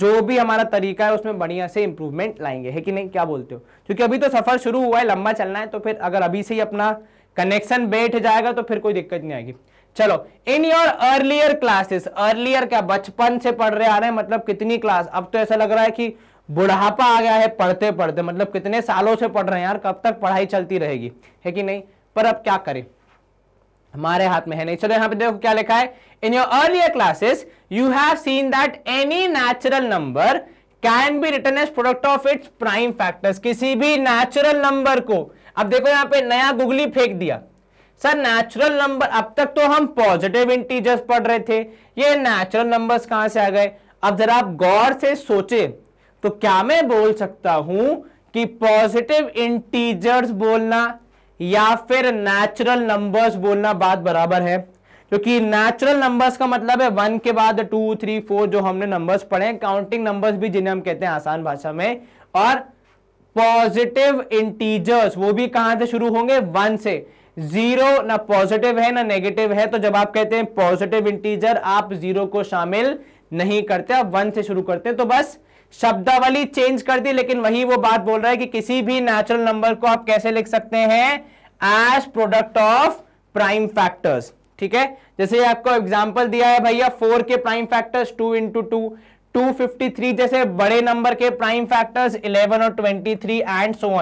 जो भी हमारा तरीका है उसमें बढ़िया से इम्प्रूवमेंट लाएंगे है कि नहीं क्या बोलते हो क्योंकि अभी तो सफ़र शुरू हुआ है लंबा चलना है तो फिर अगर अभी से ही अपना कनेक्शन बैठ जाएगा तो फिर कोई दिक्कत नहीं आएगी चलो in your earlier classes earlier क्या बचपन से पढ़ रहे आ रहे हैं मतलब कितनी क्लास अब तो ऐसा लग रहा है कि बुढ़ापा आ गया है पढ़ते पढ़ते मतलब कितने सालों से पढ़ रहे हैं यार कब तक पढ़ाई चलती रहेगी है कि नहीं पर अब क्या करें हमारे हाथ में है नहीं चलो यहां पे देखो क्या लिखा है in your earlier classes you have seen that any natural number can be written as product of its prime factors किसी भी नेचुरल नंबर को अब देखो यहां पे नया गुगली फेंक दिया सर नेचुरल नंबर अब तक तो हम पॉजिटिव इंटीजर्स पढ़ रहे थे ये नेचुरल नंबर्स कहां से आ गए अब जरा आप गौर से सोचे तो क्या मैं बोल सकता हूं कि पॉजिटिव इंटीजर्स बोलना या फिर नेचुरल नंबर्स बोलना बात बराबर है क्योंकि नेचुरल नंबर्स का मतलब है वन के बाद टू थ्री फोर जो हमने नंबर्स पढ़े काउंटिंग नंबर्स भी जिन्हें हम कहते हैं आसान भाषा में और पॉजिटिव इंटीजर्स वो भी कहां से शुरू होंगे वन से जीरो ना पॉजिटिव है ना नेगेटिव है तो जब आप कहते हैं पॉजिटिव इंटीजर आप जीरो को शामिल नहीं करते आप वन से शुरू करते हैं तो बस शब्दावली चेंज कर दी लेकिन वही वो बात बोल रहा है कि किसी भी नेचुरल नंबर को आप कैसे लिख सकते हैं as product of prime factors ठीक है जैसे आपको एग्जाम्पल दिया है भैया फोर के prime factors two into two two fifty three जैसे बड़े नंबर के प्राइम फैक्टर्स इलेवन और ट्वेंटी थ्री एंड सो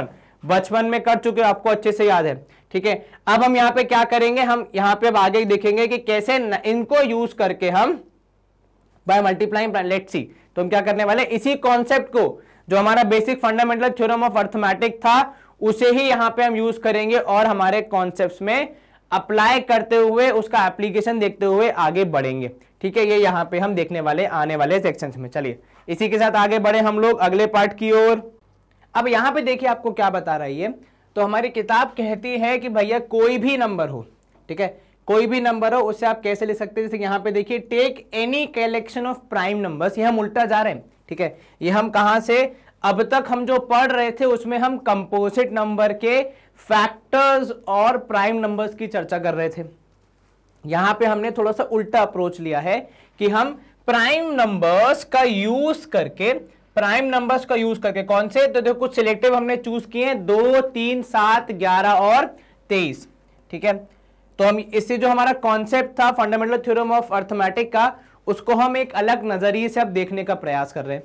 बचपन में कर चुके हो आपको अच्छे से याद है ठीक है अब हम यहाँ पे क्या करेंगे हम यहाँ पे आगे देखेंगे कि कैसे न, इनको यूज करके हम बाय मल्टीप्लाइंग लेट सी तो हम क्या करने वाले इसी कॉन्सेप्ट को जो हमारा basic fundamental theorem of arithmetic था उसे ही यहां पे हम यूज करेंगे और हमारे कॉन्सेप्ट में अप्लाई करते हुए उसका एप्लीकेशन देखते हुए आगे बढ़ेंगे ठीक है ये यहां पे हम देखने वाले आने वाले सेक्शन में चलिए इसी के साथ आगे बढ़े हम लोग अगले पार्ट की ओर अब यहां पे देखिए आपको क्या बता रही है तो हमारी किताब कहती है कि भैया कोई भी नंबर हो ठीक है कोई भी नंबर हो उसे आप कैसे ले सकते हैं जैसे यहाँ पे देखिए take any collection of prime numbers ये हम उल्टा जा रहे हैं ठीक है ये हम कहा से अब तक हम जो पढ़ रहे थे उसमें हम कंपोजिट नंबर के फैक्टर्स और प्राइम नंबर्स की चर्चा कर रहे थे यहां पे हमने थोड़ा सा उल्टा अप्रोच लिया है कि हम प्राइम नंबर्स का यूज करके प्राइम नंबर्स का यूज करके कौन से तो देखो कुछ सिलेक्टिव हमने चूज किए हैं दो तीन सात ग्यारह और तेईस ठीक है तो हम इससे जो हमारा कॉन्सेप्ट था फंडामेंटल थ्योरम ऑफ अर्थमेटिक का उसको हम एक अलग नज़रिए से अब देखने का प्रयास कर रहे हैं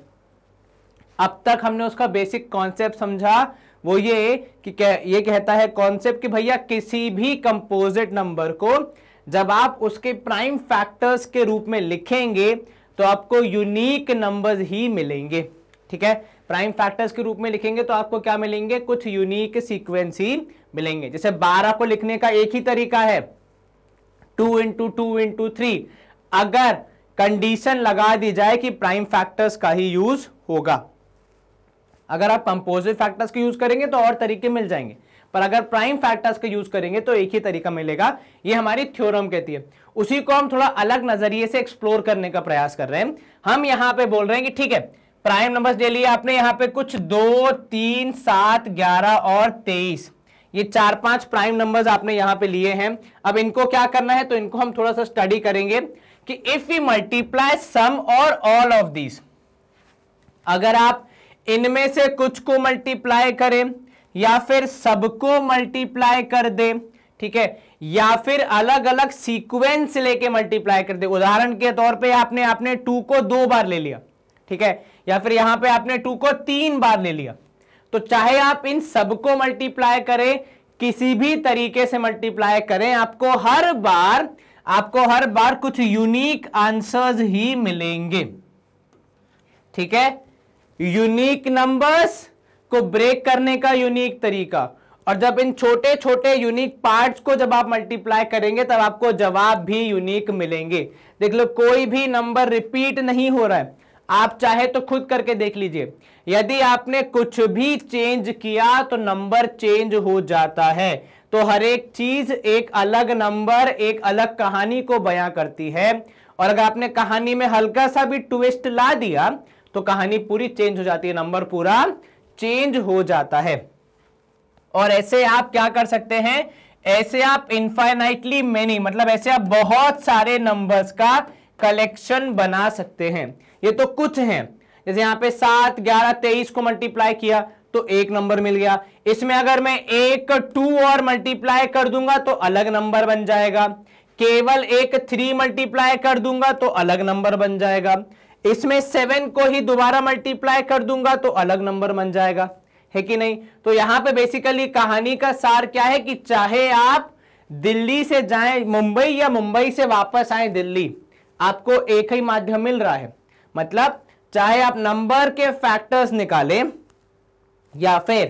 अब तक हमने उसका बेसिक कॉन्सेप्ट समझा वो ये कि कह, ये कहता है कॉन्सेप्ट कि भैया किसी भी कंपोजिट नंबर को जब आप उसके प्राइम फैक्टर्स के रूप में लिखेंगे तो आपको यूनिक नंबर्स ही मिलेंगे ठीक है प्राइम फैक्टर्स के रूप में लिखेंगे तो आपको क्या मिलेंगे कुछ यूनिक सीक्वेंस ही मिलेंगे जैसे बारह को लिखने का एक ही तरीका है two into two into three अगर कंडीशन लगा दी जाए कि प्राइम फैक्टर्स का ही यूज होगा अगर आप कंपोजिट फैक्टर्स का यूज करेंगे तो और तरीके मिल जाएंगे पर अगर प्राइम फैक्टर्स का यूज करेंगे तो एक ही तरीका मिलेगा ये हमारी थ्योरम कहती है उसी को हम थोड़ा अलग नजरिए से एक्सप्लोर करने का प्रयास कर रहे हैं हम यहां पे बोल रहे हैं कि ठीक है प्राइम नंबर्स ले लिए आपने यहां पे कुछ दो तीन सात ग्यारह और तेईस ये चार पांच प्राइम नंबर्स आपने यहां पे लिए हैं अब इनको क्या करना है तो इनको हम थोड़ा सा स्टडी करेंगे कि इफ यू मल्टीप्लाई सम और ऑल ऑफ दीज अगर आप इनमें से कुछ को मल्टीप्लाई करें या फिर सबको मल्टीप्लाई कर दे ठीक है या फिर अलग अलग सीक्वेंस लेके मल्टीप्लाई कर दे उदाहरण के तौर पे आपने आपने टू को दो बार ले लिया ठीक है या फिर यहां पे आपने टू को तीन बार ले लिया तो चाहे आप इन सबको मल्टीप्लाई करें किसी भी तरीके से मल्टीप्लाई करें आपको हर बार आपको हर बार कुछ यूनिक आंसर्स ही मिलेंगे ठीक है यूनिक नंबर्स को ब्रेक करने का यूनिक तरीका और जब इन छोटे छोटे यूनिक पार्ट्स को जब आप मल्टीप्लाई करेंगे तब आपको जवाब भी यूनिक मिलेंगे देख लो कोई भी नंबर रिपीट नहीं हो रहा है आप चाहे तो खुद करके देख लीजिए यदि आपने कुछ भी चेंज किया तो नंबर चेंज हो जाता है तो हर एक चीज एक अलग नंबर एक अलग कहानी को बयां करती है और अगर आपने कहानी में हल्का सा भी ट्विस्ट ला दिया तो कहानी पूरी चेंज हो जाती है नंबर पूरा चेंज हो जाता है और ऐसे आप क्या कर सकते हैं ऐसे आप इनफाइनाइटली मेनी मतलब ऐसे आप बहुत सारे नंबर्स का कलेक्शन बना सकते हैं ये तो कुछ हैं जैसे यहां पे सात ग्यारह तेईस को मल्टीप्लाई किया तो एक नंबर मिल गया इसमें अगर मैं एक टू और मल्टीप्लाई कर दूंगा तो अलग नंबर बन जाएगा केवल एक थ्री मल्टीप्लाई कर दूंगा तो अलग नंबर बन जाएगा इसमें सेवन को ही दोबारा मल्टीप्लाई कर दूंगा तो अलग नंबर बन जाएगा है कि नहीं तो यहां पे बेसिकली कहानी का सार क्या है कि चाहे आप दिल्ली से जाएं मुंबई या मुंबई से वापस आए दिल्ली आपको एक ही माध्यम मिल रहा है मतलब चाहे आप नंबर के फैक्टर्स निकालें या फिर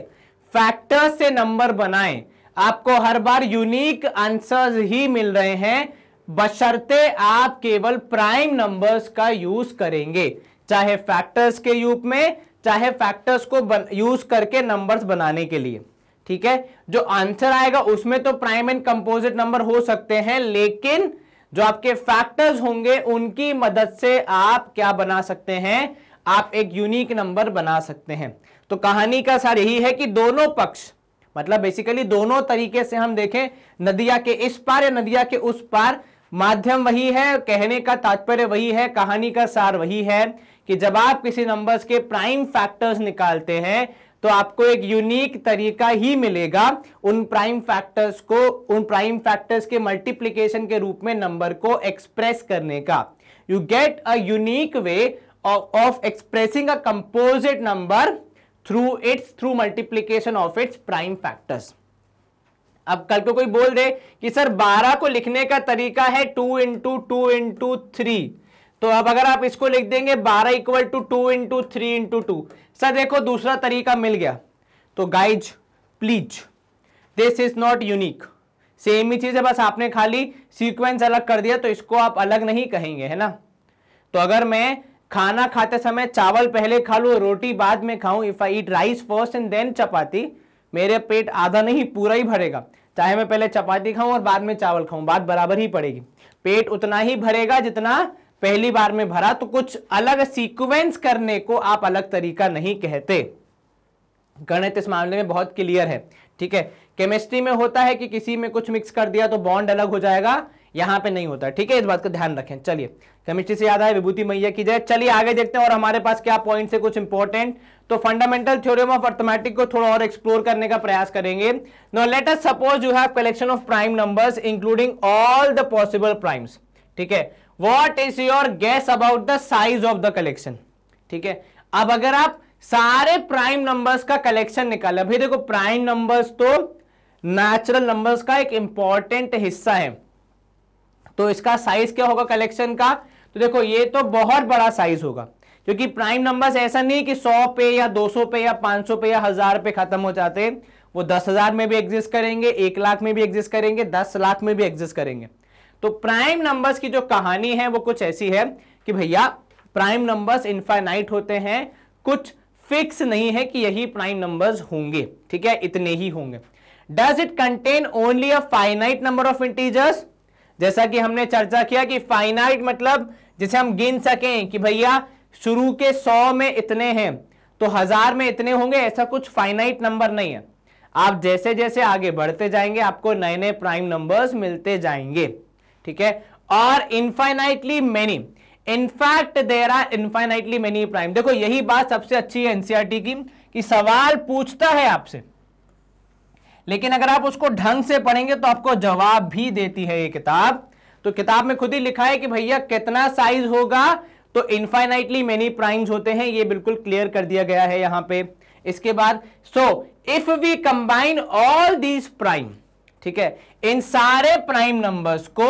फैक्टर्स से नंबर बनाएं आपको हर बार यूनिक आंसर्स ही मिल रहे हैं बशर्ते आप केवल प्राइम नंबर्स का यूज करेंगे चाहे फैक्टर्स के रूप में चाहे फैक्टर्स को यूज करके नंबर्स बनाने के लिए ठीक है जो आंसर आएगा उसमें तो प्राइम एंड कंपोजिट नंबर हो सकते हैं लेकिन जो आपके फैक्टर्स होंगे उनकी मदद से आप क्या बना सकते हैं आप एक यूनिक नंबर बना सकते हैं तो कहानी का सार यही है कि दोनों पक्ष मतलब बेसिकली दोनों तरीके से हम देखें नदिया के इस पार या नदिया के उस पार माध्यम वही है कहने का तात्पर्य वही है कहानी का सार वही है कि जब आप किसी नंबर्स के प्राइम फैक्टर्स निकालते हैं तो आपको एक यूनिक तरीका ही मिलेगा उन प्राइम फैक्टर्स को उन प्राइम फैक्टर्स के मल्टीप्लीकेशन के रूप में नंबर को एक्सप्रेस करने का you get a unique way of expressing a composite number through its through multiplication of its prime factors अब कल को कोई बोल दे कि सर 12 को लिखने का तरीका है 2 इंटू टू इंटू थ्री तो अब अगर आप इसको लिख देंगे 12 equal to two into three into two sir देखो दूसरा तरीका मिल गया तो guys please this is not unique same ही चीज़ है बस आपने खाली सीक्वेंस अलग कर दिया तो इसको आप अलग नहीं कहेंगे है ना तो अगर मैं खाना खाते समय चावल पहले खा लू रोटी बाद में खाऊं if I eat rice first and then chapati मेरे पेट आधा नहीं पूरा ही भरेगा चाहे मैं पहले चपाती खाऊं और बाद में चावल खाऊं बात बराबर ही पड़ेगी पेट उतना ही भरेगा जितना पहली बार में भरा तो कुछ अलग सीक्वेंस करने को आप अलग तरीका नहीं कहते गणित इस मामले में बहुत क्लियर है ठीक है केमिस्ट्री में होता है कि किसी में कुछ मिक्स कर दिया तो बॉन्ड अलग हो जाएगा यहां पे नहीं होता ठीक है इस बात का ध्यान रखें चलिए केमिस्ट्री से याद आए विभूति मैया की जाए चलिए आगे देखते हैं और हमारे पास क्या पॉइंट है कुछ इंपॉर्टेंट तो फंडामेंटल थ्योरी ऑफ अर्थमेटिक को थोड़ा और एक्सप्लोर करने का प्रयास करेंगे no let suppose you have collection of prime number including all the possible primes ठीक है what is your guess about the size of the collection ठीक है अब अगर आप सारे प्राइम नंबर्स का कलेक्शन निकाल अभी देखो प्राइम नंबर्स तो नेचुरल नंबर्स का एक इंपॉर्टेंट हिस्सा है तो इसका साइज क्या होगा कलेक्शन का तो देखो ये तो बहुत बड़ा साइज होगा क्योंकि प्राइम नंबर्स ऐसा नहीं कि 100 पे या 200 पे या 500 पे या हजार पे खत्म हो जाते हैं वो दस हजार में भी एग्जिस्ट करेंगे एक लाख में भी एग्जिस्ट करेंगे दस लाख में भी एग्जिस्ट करेंगे तो प्राइम नंबर्स की जो कहानी है वो कुछ ऐसी है कि भैया प्राइम नंबर्स इनफाइनाइट होते हैं कुछ फिक्स नहीं है कि यही प्राइम नंबर्स होंगे ठीक है इतने ही होंगे does it contain only a finite number of integers जैसा कि हमने चर्चा किया कि फाइनाइट मतलब जैसे हम गिन सकें कि भैया शुरू के सौ में इतने हैं तो हजार में इतने होंगे ऐसा कुछ फाइनाइट नंबर नहीं है आप जैसे जैसे आगे बढ़ते जाएंगे आपको नए नए प्राइम नंबर्स मिलते जाएंगे ठीक है और infinitely many in fact there are infinitely many prime देखो यही बात सबसे अच्छी है एनसीआरटी e की कि सवाल पूछता है आपसे लेकिन अगर आप उसको ढंग से पढ़ेंगे तो आपको जवाब भी देती है ये किताब तो किताब में खुद ही लिखा है कि भैया कितना साइज होगा तो इनफाइनाइटली मेनी प्राइम्स होते हैं ये बिल्कुल क्लियर कर दिया गया है यहां पे इसके बाद so if we combine all these prime ठीक है इन सारे प्राइम नंबर्स को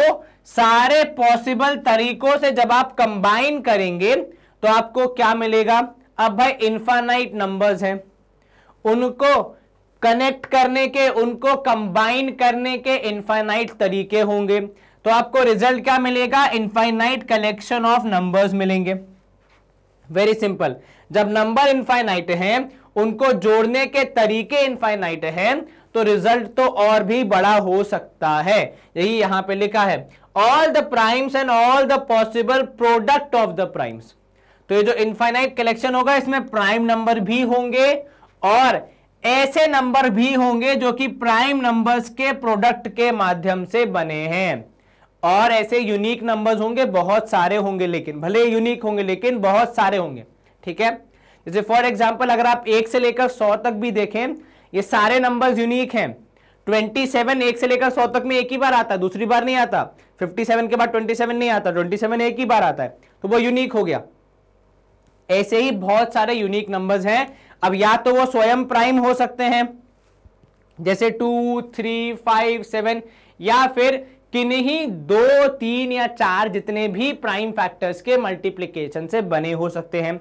सारे पॉसिबल तरीकों से जब आप कंबाइन करेंगे तो आपको क्या मिलेगा अब भाई इंफानाइट नंबर्स हैं उनको कनेक्ट करने के उनको कंबाइन करने के इंफाइनाइट तरीके होंगे तो आपको रिजल्ट क्या मिलेगा इंफाइनाइट कलेक्शन ऑफ नंबर्स मिलेंगे वेरी सिंपल जब नंबर इंफाइनाइट हैं उनको जोड़ने के तरीके इंफाइनाइट हैं तो रिजल्ट तो और भी बड़ा हो सकता है यही यहां पे लिखा है all the primes and all the possible product of the primes तो ये जो इनफाइनाइट कलेक्शन होगा इसमें प्राइम नंबर भी होंगे और ऐसे नंबर भी होंगे जो कि प्राइम नंबर्स के प्रोडक्ट के माध्यम से बने हैं और ऐसे यूनिक नंबर्स होंगे बहुत सारे होंगे लेकिन भले यूनिक होंगे लेकिन बहुत सारे होंगे ठीक है जैसे फॉर एग्जाम्पल अगर आप एक से लेकर सौ तक भी देखें ये सारे नंबर्स यूनिक हैं 27 एक से लेकर 100 तक में एक ही बार आता है दूसरी बार नहीं आता 57 के बाद 27 नहीं आता 27 एक ही बार आता है तो वो यूनिक हो गया ऐसे ही बहुत सारे यूनिक नंबर्स हैं अब या तो वो स्वयं प्राइम हो सकते हैं जैसे टू थ्री फाइव सेवन या फिर किन्हीं दो तीन या चार जितने भी प्राइम फैक्टर्स के मल्टीप्लीकेशन से बने हो सकते हैं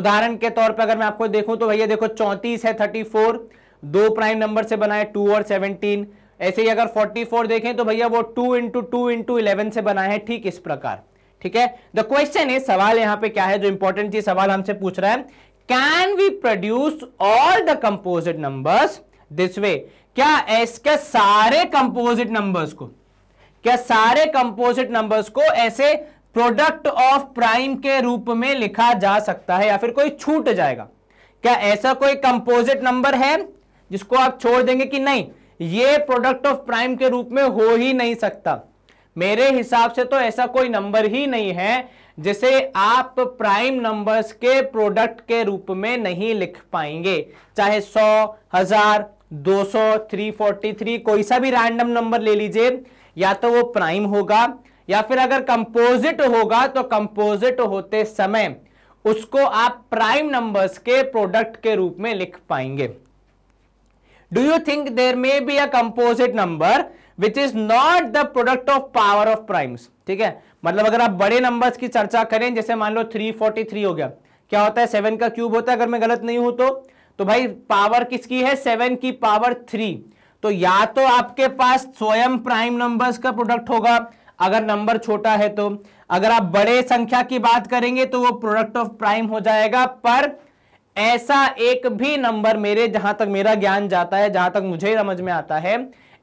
उदाहरण के तौर पर अगर मैं आपको देखूं तो भैया देखो चौंतीस है थर्टी फोर दो प्राइम नंबर से बनाए टू और सेवनटीन ऐसे ही अगर 44 देखें तो भैया वो two into two into eleven से बना है ठीक इस प्रकार ठीक है द क्वेश्चन है सवाल यहाँ पे क्या है जो इंपॉर्टेंट चीज सवाल हमसे पूछ रहा है can we produce all the composite numbers this way क्या इसके सारे कंपोजिट नंबर्स को क्या सारे कंपोजिट नंबर्स को ऐसे प्रोडक्ट ऑफ प्राइम के रूप में लिखा जा सकता है या फिर कोई छूट जाएगा क्या ऐसा कोई कंपोजिट नंबर है जिसको आप छोड़ देंगे कि नहीं ये प्रोडक्ट ऑफ प्राइम के रूप में हो ही नहीं सकता मेरे हिसाब से तो ऐसा कोई नंबर ही नहीं है जिसे आप प्राइम नंबर्स के प्रोडक्ट के रूप में नहीं लिख पाएंगे चाहे सौ हजार दो सौ थ्री फोर्टी थ्री कोई सा भी रैंडम नंबर ले लीजिए या तो वो प्राइम होगा या फिर अगर कंपोजिट होगा तो कंपोजिट होते समय उसको आप प्राइम नंबर्स के प्रोडक्ट के रूप में लिख पाएंगे do you think there may be a composite number which is not the product of power of primes ठीक है मतलब अगर आप बड़े नंबर्स की चर्चा करें जैसे मान लो 343 हो गया क्या होता है सेवन का क्यूब होता है अगर मैं गलत नहीं हूं तो तो भाई पावर किसकी है सेवन की पावर थ्री तो या तो आपके पास स्वयं प्राइम नंबर्स का प्रोडक्ट होगा अगर नंबर छोटा है तो अगर आप बड़े संख्या की बात करेंगे तो वो प्रोडक्ट ऑफ प्राइम हो जाएगा पर ऐसा एक भी नंबर मेरे जहां तक मेरा ज्ञान जाता है जहां तक मुझे समझ में आता है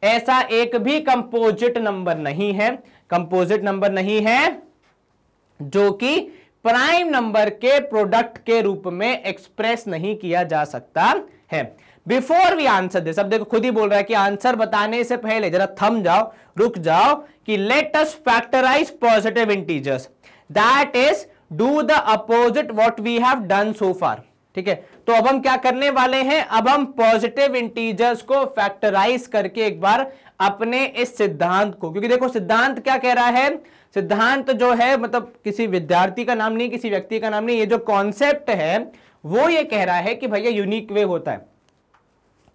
ऐसा एक भी कंपोजिट नंबर नहीं है कंपोजिट नंबर नहीं है जो कि प्राइम नंबर के प्रोडक्ट के रूप में एक्सप्रेस नहीं किया जा सकता है बिफोर वी आंसर दिस अब देखो खुद ही बोल रहा है कि आंसर बताने से पहले जरा थम जाओ रुक जाओ कि let's factorize positive integers that is do the opposite what we have done so far ठीक है तो अब हम क्या करने वाले हैं अब हम पॉजिटिव इंटीजर्स को फैक्टराइज करके एक बार अपने इस सिद्धांत को क्योंकि देखो सिद्धांत क्या कह रहा है सिद्धांत जो है मतलब किसी विद्यार्थी का नाम नहीं किसी व्यक्ति का नाम नहीं ये जो कॉन्सेप्ट है वो ये कह रहा है कि भैया यूनिक वे होता है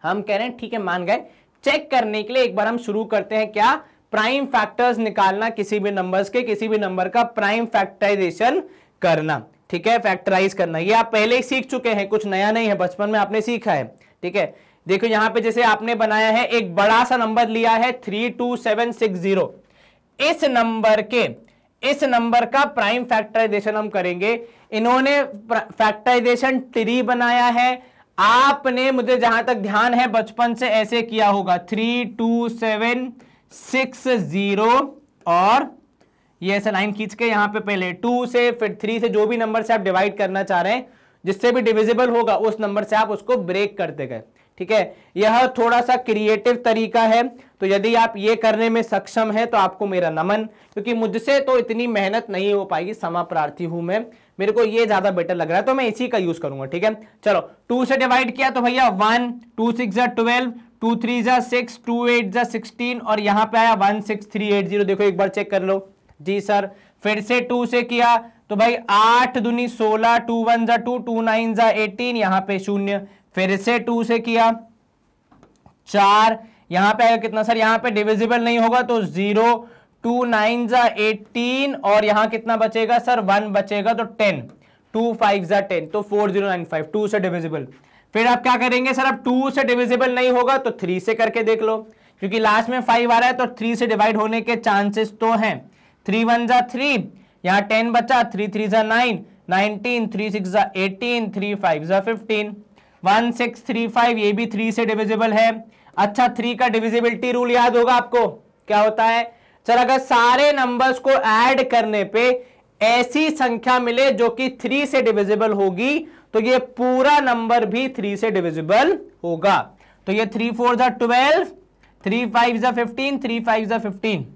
हम कह रहे हैं ठीक है मान गए चेक करने के लिए एक बार हम शुरू करते हैं क्या प्राइम फैक्टर्स निकालना किसी भी नंबर्स के किसी भी नंबर का प्राइम फैक्टराइजेशन करना ठीक है फैक्टराइज करना ये आप पहले ही सीख चुके हैं कुछ नया नहीं है बचपन में आपने सीखा है ठीक है देखो यहां पे जैसे आपने बनाया है एक बड़ा सा नंबर लिया है three two seven six zero इस नंबर के इस नंबर का प्राइम फैक्टराइजेशन हम करेंगे इन्होंने फैक्टराइजेशन थ्री बनाया है आपने मुझे जहां तक ध्यान है बचपन से ऐसे किया होगा three two seven six zero और ये ऐसे लाइन खींच के यहाँ पे पहले टू से फिर थ्री से जो भी नंबर से आप डिवाइड करना चाह रहे हैं जिससे भी डिविजिबल होगा उस नंबर से आप उसको ब्रेक करते गए ठीक है यह थोड़ा सा क्रिएटिव तरीका है तो यदि आप ये करने में सक्षम है तो आपको मेरा नमन क्योंकि मुझसे तो इतनी मेहनत नहीं हो पाएगी समा प्रार्थी हूं मैं मेरे को ये ज्यादा बेटर लग रहा है तो मैं इसी का यूज करूंगा ठीक है चलो टू से डिवाइड किया तो भैया one two six twelve two three जा six two eight sixteen sixteen और यहाँ पे आया one six three eight zero देखो एक बार चेक कर लो जी सर फिर से टू से किया तो भाई आठ दुनी सोलह टू वन जा टू टू नाइन जा एटीन यहां पे शून्य फिर से टू से किया चार यहां पे आएगा कितना सर यहां पे डिविजिबल नहीं होगा तो जीरो टू नाइन जा एटीन और यहां कितना बचेगा सर वन बचेगा तो टेन टू फाइव जा टेन तो four zero nine five two से डिविजिबल फिर आप क्या करेंगे सर अब टू से डिविजिबल नहीं होगा तो थ्री से करके देख लो क्योंकि लास्ट में फाइव आ रहा है तो थ्री से डिवाइड होने के चांसेस तो हैं थ्री वन जा थ्री यहाँ टेन बचा थ्री थ्री जा नाइन नाइनटीन थ्री सिक्स जा एटीन थ्री फाइव जा fifteen one six three five ये भी थ्री से डिविजिबल है अच्छा थ्री का डिविजिबिलिटी रूल याद होगा आपको क्या होता है चल अगर सारे नंबर्स को ऐड करने पे ऐसी संख्या मिले जो कि थ्री से डिविजिबल होगी तो ये पूरा नंबर भी थ्री से डिविजिबल होगा तो ये थ्री फोर जा ट्वेल्व थ्री फाइव जा फिफ्टीन थ्री फाइव जा फिफ्टीन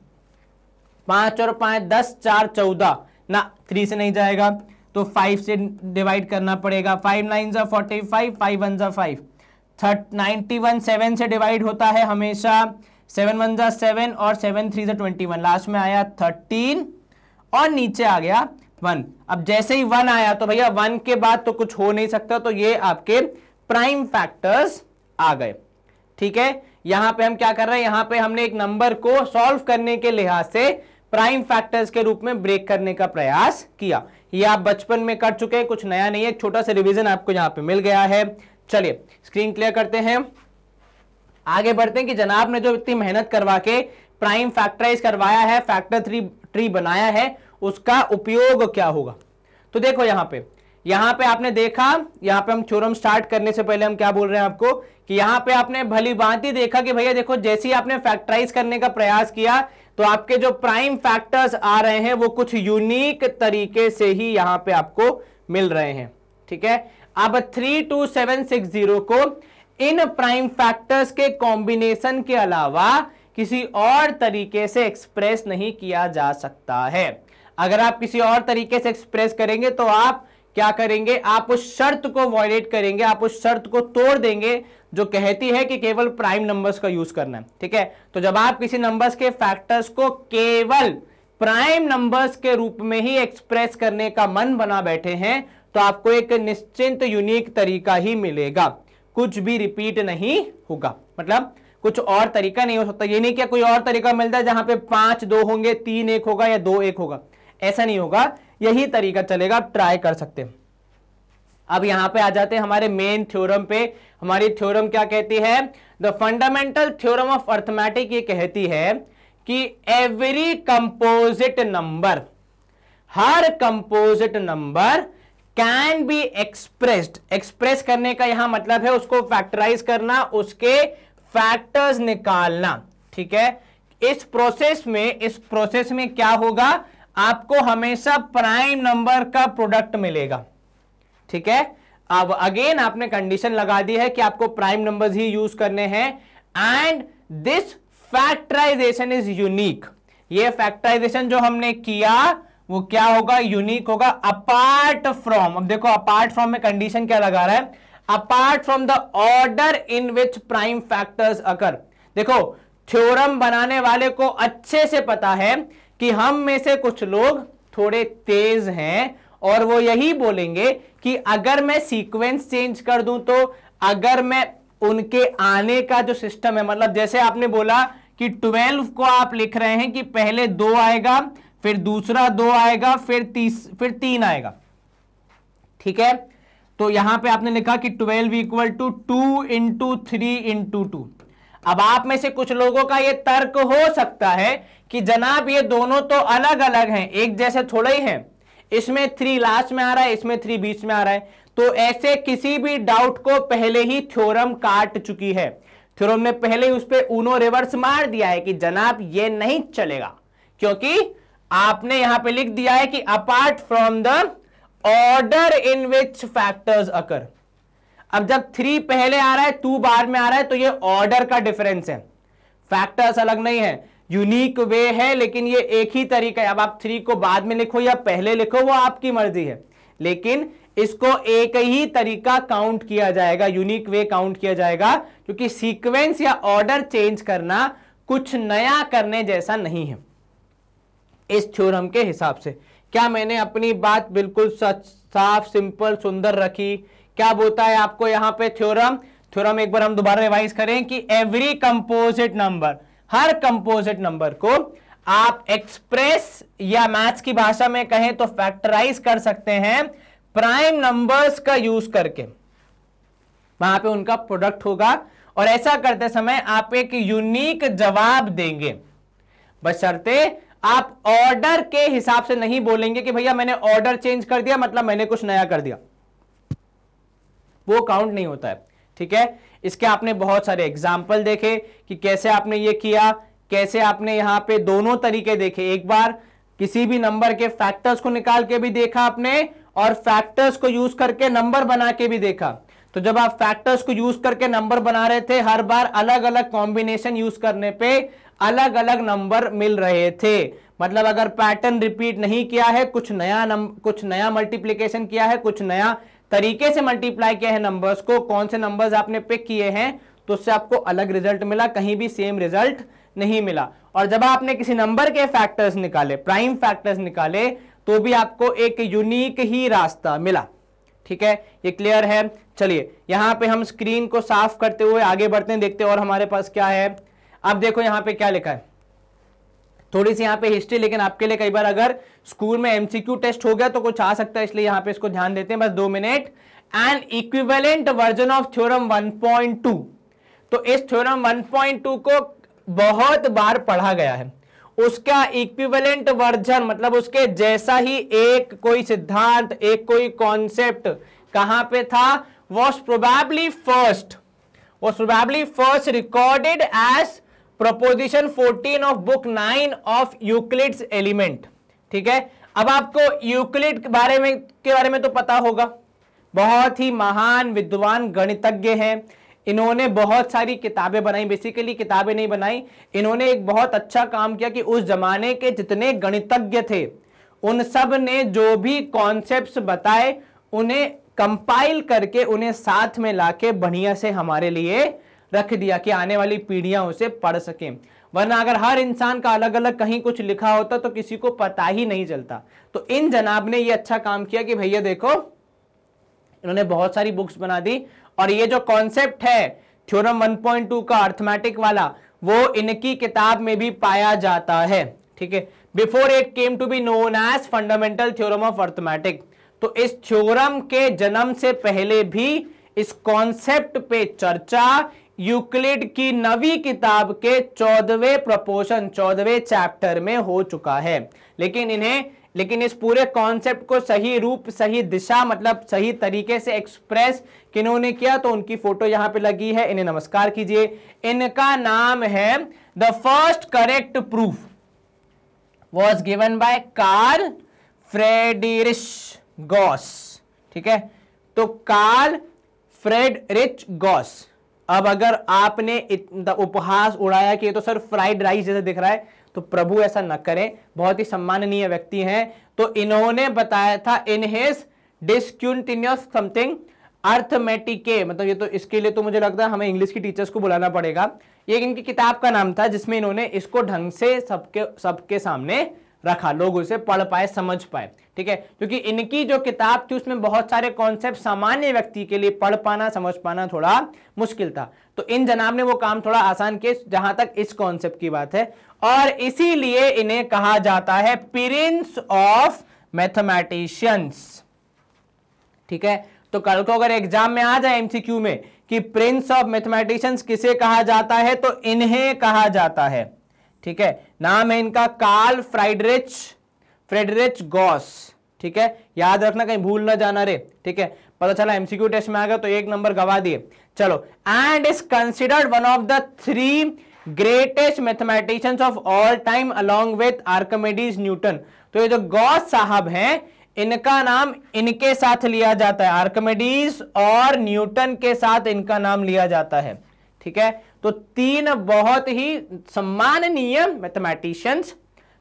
पांच और पांच दस चार चौदह ना थ्री से नहीं जाएगा तो फाइव से डिवाइड करना पड़ेगा फाइव नाइन ज़ा फोर्टी फाइव फाइव वन ज़ा five thirty ninety one seven से डिवाइड होता है हमेशा सेवन वन ज़ा सेवन और सेवन थ्री ज़ा ट्वेंटी वन लास्ट में आया थर्टीन और नीचे आ गया वन अब जैसे ही वन आया तो भैया वन के बाद तो कुछ हो नहीं सकता तो ये आपके प्राइम फैक्टर्स आ गए ठीक है यहां पे हम क्या कर रहे हैं यहां पे हमने एक नंबर को सॉल्व करने के लिहाज से प्राइम फैक्टर्स के रूप में ब्रेक करने का प्रयास किया ये आप बचपन में कर चुके हैं कुछ नया नहीं है छोटा सा रिवीजन आपको यहाँ पे मिल गया है चलिए स्क्रीन क्लियर करते हैं आगे बढ़ते हैं कि जनाब ने जो इतनी मेहनत करवा के प्राइम फैक्टराइज करवाया है फैक्टर थ्री ट्री बनाया है उसका उपयोग क्या होगा तो देखो यहां पर यहां पे आपने देखा यहाँ पे हम चोरम स्टार्ट करने से पहले हम क्या बोल रहे हैं आपको कि यहां पे आपने भली ही देखा कि भैया देखो जैसे ही आपने फैक्टराइज करने का प्रयास किया तो आपके जो प्राइम फैक्टर्स आ रहे हैं वो कुछ यूनिक तरीके से ही यहां पे आपको मिल रहे हैं ठीक है अब three two seven six zero को इन प्राइम फैक्टर्स के कॉम्बिनेशन के अलावा किसी और तरीके से एक्सप्रेस नहीं किया जा सकता है अगर आप किसी और तरीके से एक्सप्रेस करेंगे तो आप क्या करेंगे आप उस शर्त को वॉयलेट करेंगे आप उस शर्त को तोड़ देंगे जो कहती है कि केवल प्राइम नंबर्स का यूज करना है ठीक है तो जब आप किसी नंबर्स के फैक्टर्स को केवल प्राइम नंबर्स के रूप में ही एक्सप्रेस करने का मन बना बैठे हैं तो आपको एक निश्चिंत यूनिक तरीका ही मिलेगा कुछ भी रिपीट नहीं होगा मतलब कुछ और तरीका नहीं हो सकता ये नहीं क्या कोई और तरीका मिलता है जहां पे पांच दो होंगे तीन एक होगा या दो एक होगा ऐसा नहीं होगा यही तरीका चलेगा आप ट्राई कर सकते हैं अब यहां पे आ जाते हैं हमारे मेन थ्योरम पे हमारी थ्योरम क्या कहती है the fundamental theorem of arithmetic ये कहती है कि एवरी कंपोजिट नंबर हर composite number can be expressed express करने का यहां मतलब है उसको फैक्टराइज करना उसके फैक्टर्स निकालना ठीक है इस प्रोसेस में इस प्रोसेस में क्या होगा आपको हमेशा प्राइम नंबर का प्रोडक्ट मिलेगा ठीक है अब अगेन आपने कंडीशन लगा दी है कि आपको प्राइम नंबर्स ही यूज करने हैं and this factorization is unique ये फैक्टराइजेशन जो हमने किया वो क्या होगा यूनिक होगा अपार्ट फ्रॉम अब देखो अपार्ट फ्रॉम में कंडीशन क्या लगा रहा है apart from the order in which prime factors occur देखो थ्योरम बनाने वाले को अच्छे से पता है कि हम में से कुछ लोग थोड़े तेज हैं और वो यही बोलेंगे कि अगर मैं सीक्वेंस चेंज कर दूं तो अगर मैं उनके आने का जो सिस्टम है मतलब जैसे आपने बोला कि ट्वेल्व को आप लिख रहे हैं कि पहले दो आएगा फिर दूसरा दो आएगा फिर तीस फिर तीन आएगा ठीक है तो यहां पे आपने लिखा कि twelve equal to two into three into two अब आप में से कुछ लोगों का ये तर्क हो सकता है कि जनाब ये दोनों तो अलग अलग हैं एक जैसे थोड़े ही हैं इसमें थ्री लास्ट में आ रहा है इसमें थ्री बीच में आ रहा है तो ऐसे किसी भी डाउट को पहले ही थ्योरम काट चुकी है थ्योरम ने पहले ही उस पर ऊनो रिवर्स मार दिया है कि जनाब ये नहीं चलेगा क्योंकि आपने यहां पे लिख दिया है कि apart from the order in which factors occur अब जब थ्री पहले आ रहा है टू बार में आ रहा है तो ये ऑर्डर का डिफरेंस है फैक्टर्स अलग नहीं है यूनिक वे है लेकिन ये एक ही तरीका है अब आप थ्री को बाद में लिखो या पहले लिखो वो आपकी मर्जी है लेकिन इसको एक ही तरीका काउंट किया जाएगा यूनिक वे काउंट किया जाएगा क्योंकि सीक्वेंस या ऑर्डर चेंज करना कुछ नया करने जैसा नहीं है इस थ्योरम के हिसाब से क्या मैंने अपनी बात बिल्कुल सच साफ सिंपल सुंदर रखी क्या बोलता है आपको यहां पे थ्योरम थ्योरम एक बार हम दोबारा रिवाइज करें कि एवरी कंपोजिट नंबर हर कंपोजिट नंबर को आप एक्सप्रेस या मैथ्स की भाषा में कहें तो फैक्टराइज कर सकते हैं प्राइम नंबर्स का यूज करके वहां पे उनका प्रोडक्ट होगा और ऐसा करते समय आप एक यूनिक जवाब देंगे बशर्ते आप ऑर्डर के हिसाब से नहीं बोलेंगे कि भैया मैंने ऑर्डर चेंज कर दिया मतलब मैंने कुछ नया कर दिया वो काउंट नहीं होता है ठीक है इसके आपने बहुत सारे एग्जाम्पल देखे कि कैसे आपने ये किया कैसे आपने यहाँ पे दोनों तरीके देखे एक बार किसी भी नंबर के फैक्टर्स को निकाल के भी देखा आपने और फैक्टर्स को यूज करके नंबर बना के भी देखा तो जब आप फैक्टर्स को यूज करके नंबर बना रहे थे हर बार अलग अलग कॉम्बिनेशन यूज करने पे अलग अलग नंबर मिल रहे थे मतलब अगर पैटर्न रिपीट नहीं किया है कुछ नया नम कुछ नया मल्टीप्लीकेशन किया है कुछ नया तरीके से मल्टीप्लाई किया है नंबर्स को कौन से नंबर्स आपने पिक किए हैं तो उससे आपको अलग रिजल्ट मिला कहीं भी सेम रिजल्ट नहीं मिला और जब आपने किसी नंबर के फैक्टर्स निकाले प्राइम फैक्टर्स निकाले तो भी आपको एक यूनिक ही रास्ता मिला ठीक है ये क्लियर है चलिए यहां पे हम स्क्रीन को साफ करते हुए आगे बढ़ते हैं देखते हैं और हमारे पास क्या है अब देखो यहां पे क्या लिखा है थोड़ी सी यहाँ पे हिस्ट्री लेकिन आपके लिए कई बार अगर स्कूल में एमसीक्यू टेस्ट हो गया तो कुछ आ सकता है इसलिए यहाँ पे इसको ध्यान देते हैं बस दो minute and equivalent version of theorem 1.2 तो इस थ्योरम 1.2 को बहुत बार पढ़ा गया है उसका इक्विवेलेंट वर्जन मतलब उसके जैसा ही एक कोई सिद्धांत एक कोई कॉन्सेप्ट कहां पे था was probably first was probably first recorded as proposition 14 of book 9 of Euclid's element ठीक है अब आपको यूक्लिड के बारे में के बारे में तो पता होगा बहुत ही महान विद्वान गणितज्ञ हैं इन्होंने बहुत सारी किताबें बनाई बेसिकली किताबें नहीं बनाई इन्होंने एक बहुत अच्छा काम किया कि उस जमाने के जितने गणितज्ञ थे उन सब ने जो भी कॉन्सेप्ट्स बताए उन्हें कंपाइल करके उन्हें साथ में लाके बढ़िया से हमारे लिए रख दिया कि आने वाली पीढ़ियां उसे पढ़ सकें वरना अगर हर इंसान का अलग अलग कहीं कुछ लिखा होता तो किसी को पता ही नहीं चलता तो इन जनाब ने ये अच्छा काम किया कि भैया देखो इन्होंने बहुत सारी बुक्स बना दी और ये जो कॉन्सेप्ट है थ्योरम 1.2 का अर्थमेटिक वाला वो इनकी किताब में भी पाया जाता है ठीक है before it came to be known as fundamental theorem of arithmetic तो इस थ्योरम के जन्म से पहले भी इस कॉन्सेप्ट पे चर्चा यूक्लिड की नवी किताब के चौदहवें प्रपोशन चौदहवें चैप्टर में हो चुका है लेकिन इन्हें लेकिन इस पूरे कॉन्सेप्ट को सही रूप सही दिशा मतलब सही तरीके से एक्सप्रेस किन्होंने किया तो उनकी फोटो यहां पे लगी है इन्हें नमस्कार कीजिए इनका नाम है the first correct proof was given by Carl Friedrich Gauss ठीक है तो कार्ल फ्रेड रिच गॉस अब अगर आपने उपहास उड़ाया कि ये तो सर फ्राइड राइस जैसे दिख रहा है तो प्रभु ऐसा न करें बहुत ही सम्माननीय व्यक्ति हैं तो इन्होंने बताया था इनहेस डिस्क्यूटिनियस समथिंग अर्थमेटिके मतलब ये तो इसके लिए तो मुझे लगता है हमें इंग्लिश की टीचर्स को बुलाना पड़ेगा ये इनकी किताब का नाम था जिसमें इन्होंने इसको ढंग से सबके सबके सामने रखा लोग उसे पढ़ पाए समझ पाए ठीक है क्योंकि इनकी जो किताब थी उसमें बहुत सारे कॉन्सेप्ट सामान्य व्यक्ति के लिए पढ़ पाना समझ पाना थोड़ा मुश्किल था तो इन जनाब ने वो काम थोड़ा आसान किया जहां तक इस कॉन्सेप्ट की बात है और इसीलिए इन्हें कहा जाता है प्रिंस ऑफ मैथमेटिशियंस ठीक है तो कल को अगर एग्जाम में आ जाए एमसीक्यू में कि प्रिंस ऑफ मैथमेटिशियंस किसे कहा जाता है तो इन्हें कहा जाता है ठीक है नाम है इनका कार्ल फ्राइडरिच फ्रेडरिच गॉस ठीक है याद रखना कहीं भूल ना जाना रे ठीक है पता चला एमसीक्यू टेस्ट में आ गया तो एक नंबर गवा दिए चलो and is considered one of the three greatest mathematicians of all time along with Archimedes Newton तो ये जो गॉस साहब हैं इनका नाम इनके साथ लिया जाता है आर्कमेडीज और न्यूटन के साथ इनका नाम लिया जाता है ठीक है तो तीन बहुत ही सम्माननीय मैथमेटिशियंस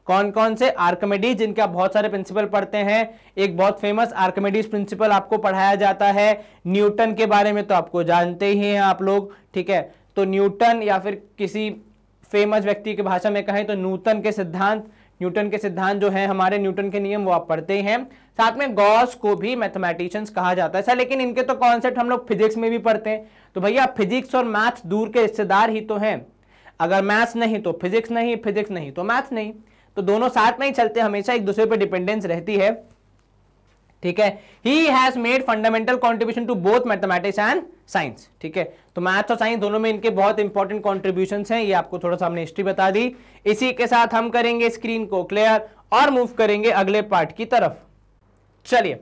कौन कौन से आर्कमेडीज जिनके आप बहुत सारे प्रिंसिपल पढ़ते हैं एक बहुत फेमस आर्कमेडीज प्रिंसिपल आपको पढ़ाया जाता है न्यूटन के बारे में तो आपको जानते ही हैं आप लोग ठीक है तो न्यूटन या फिर किसी फेमस व्यक्ति की भाषा में कहें तो न्यूटन के सिद्धांत न्यूटन के सिद्धांत जो है हमारे न्यूटन के नियम वो आप पढ़ते ही हैं साथ में गॉस को भी मैथमेटिशियंस कहा जाता है सर अच्छा, लेकिन इनके तो कॉन्सेप्ट हम लोग फिजिक्स में भी पढ़ते हैं तो भैया फिजिक्स और मैथ्स दूर के रिश्तेदार ही तो हैं अगर मैथ्स नहीं तो फिजिक्स नहीं फिजिक्स नहीं तो मैथ्स नहीं तो दोनों साथ में ही चलते हमेशा एक दूसरे पर डिपेंडेंस रहती है ठीक है he has made fundamental contribution to both mathematics and science ठीक है तो मैथ्स और साइंस दोनों में इनके बहुत इंपॉर्टेंट कॉन्ट्रीब्यूशन हैं ये आपको थोड़ा सा हमने हिस्ट्री बता दी इसी के साथ हम करेंगे स्क्रीन को क्लियर और मूव करेंगे अगले पार्ट की तरफ चलिए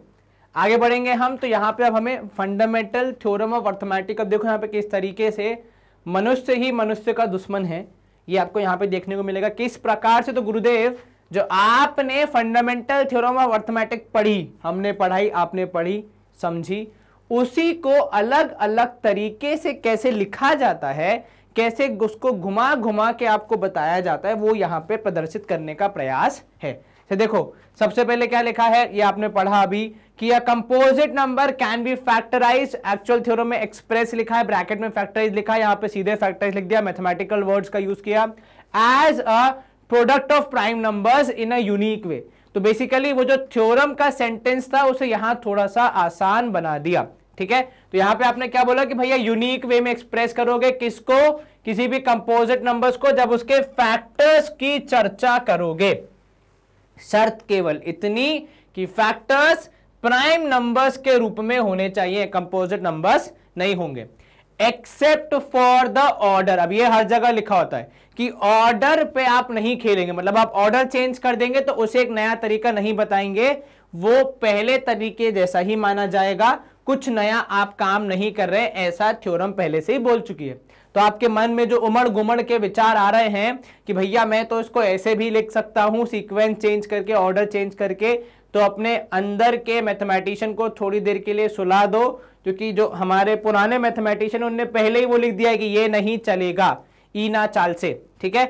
आगे बढ़ेंगे हम तो यहाँ पे अब हमें फंडामेंटल थ्योरम ऑफ अर्थमेटिक अब देखो यहाँ पे किस तरीके से मनुष्य ही मनुष्य का दुश्मन है ये आपको यहाँ पे देखने को मिलेगा किस प्रकार से तो गुरुदेव जो आपने फंडामेंटल थ्योरम ऑफ अर्थमेटिक पढ़ी हमने पढ़ाई आपने पढ़ी समझी उसी को अलग अलग तरीके से कैसे लिखा जाता है कैसे उसको घुमा घुमा के आपको बताया जाता है वो यहाँ पे प्रदर्शित करने का प्रयास है तो देखो सबसे पहले क्या लिखा है ये आपने पढ़ा अभी कि a composite number can be factorize actual theorem में एक्सप्रेस लिखा है ब्रैकेट में फैक्टराइज लिखा है यहां पे सीधे फैक्टराइज लिख दिया मैथमेटिकल वर्ड्स का यूज किया as a product of prime numbers in a unique way तो बेसिकली वो जो थ्योरम का सेंटेंस था उसे यहां थोड़ा सा आसान बना दिया ठीक है तो यहां पे आपने क्या बोला कि भैया यूनिक वे में एक्सप्रेस करोगे किसको किसी भी कंपोजिट नंबर्स को जब उसके फैक्टर्स की चर्चा करोगे शर्त केवल इतनी कि फैक्टर्स प्राइम नंबर्स के रूप में होने चाहिए कंपोजिट नंबर्स नहीं होंगे एक्सेप्ट फॉर द ऑर्डर अब ये हर जगह लिखा होता है कि ऑर्डर पे आप नहीं खेलेंगे मतलब आप ऑर्डर चेंज कर देंगे तो उसे एक नया तरीका नहीं बताएंगे वो पहले तरीके जैसा ही माना जाएगा कुछ नया आप काम नहीं कर रहे ऐसा थ्योरम पहले से ही बोल चुकी है तो आपके मन में जो उमड़ गुमड़ के विचार आ रहे हैं कि भैया मैं तो इसको ऐसे भी लिख सकता हूं सीक्वेंस चेंज करके ऑर्डर चेंज करके तो अपने अंदर के मैथमेटिशियन को थोड़ी देर के लिए सुला दो क्योंकि जो हमारे पुराने मैथमेटिशियन उनने पहले ही वो लिख दिया है कि ये नहीं चलेगा ना चाल से ठीक है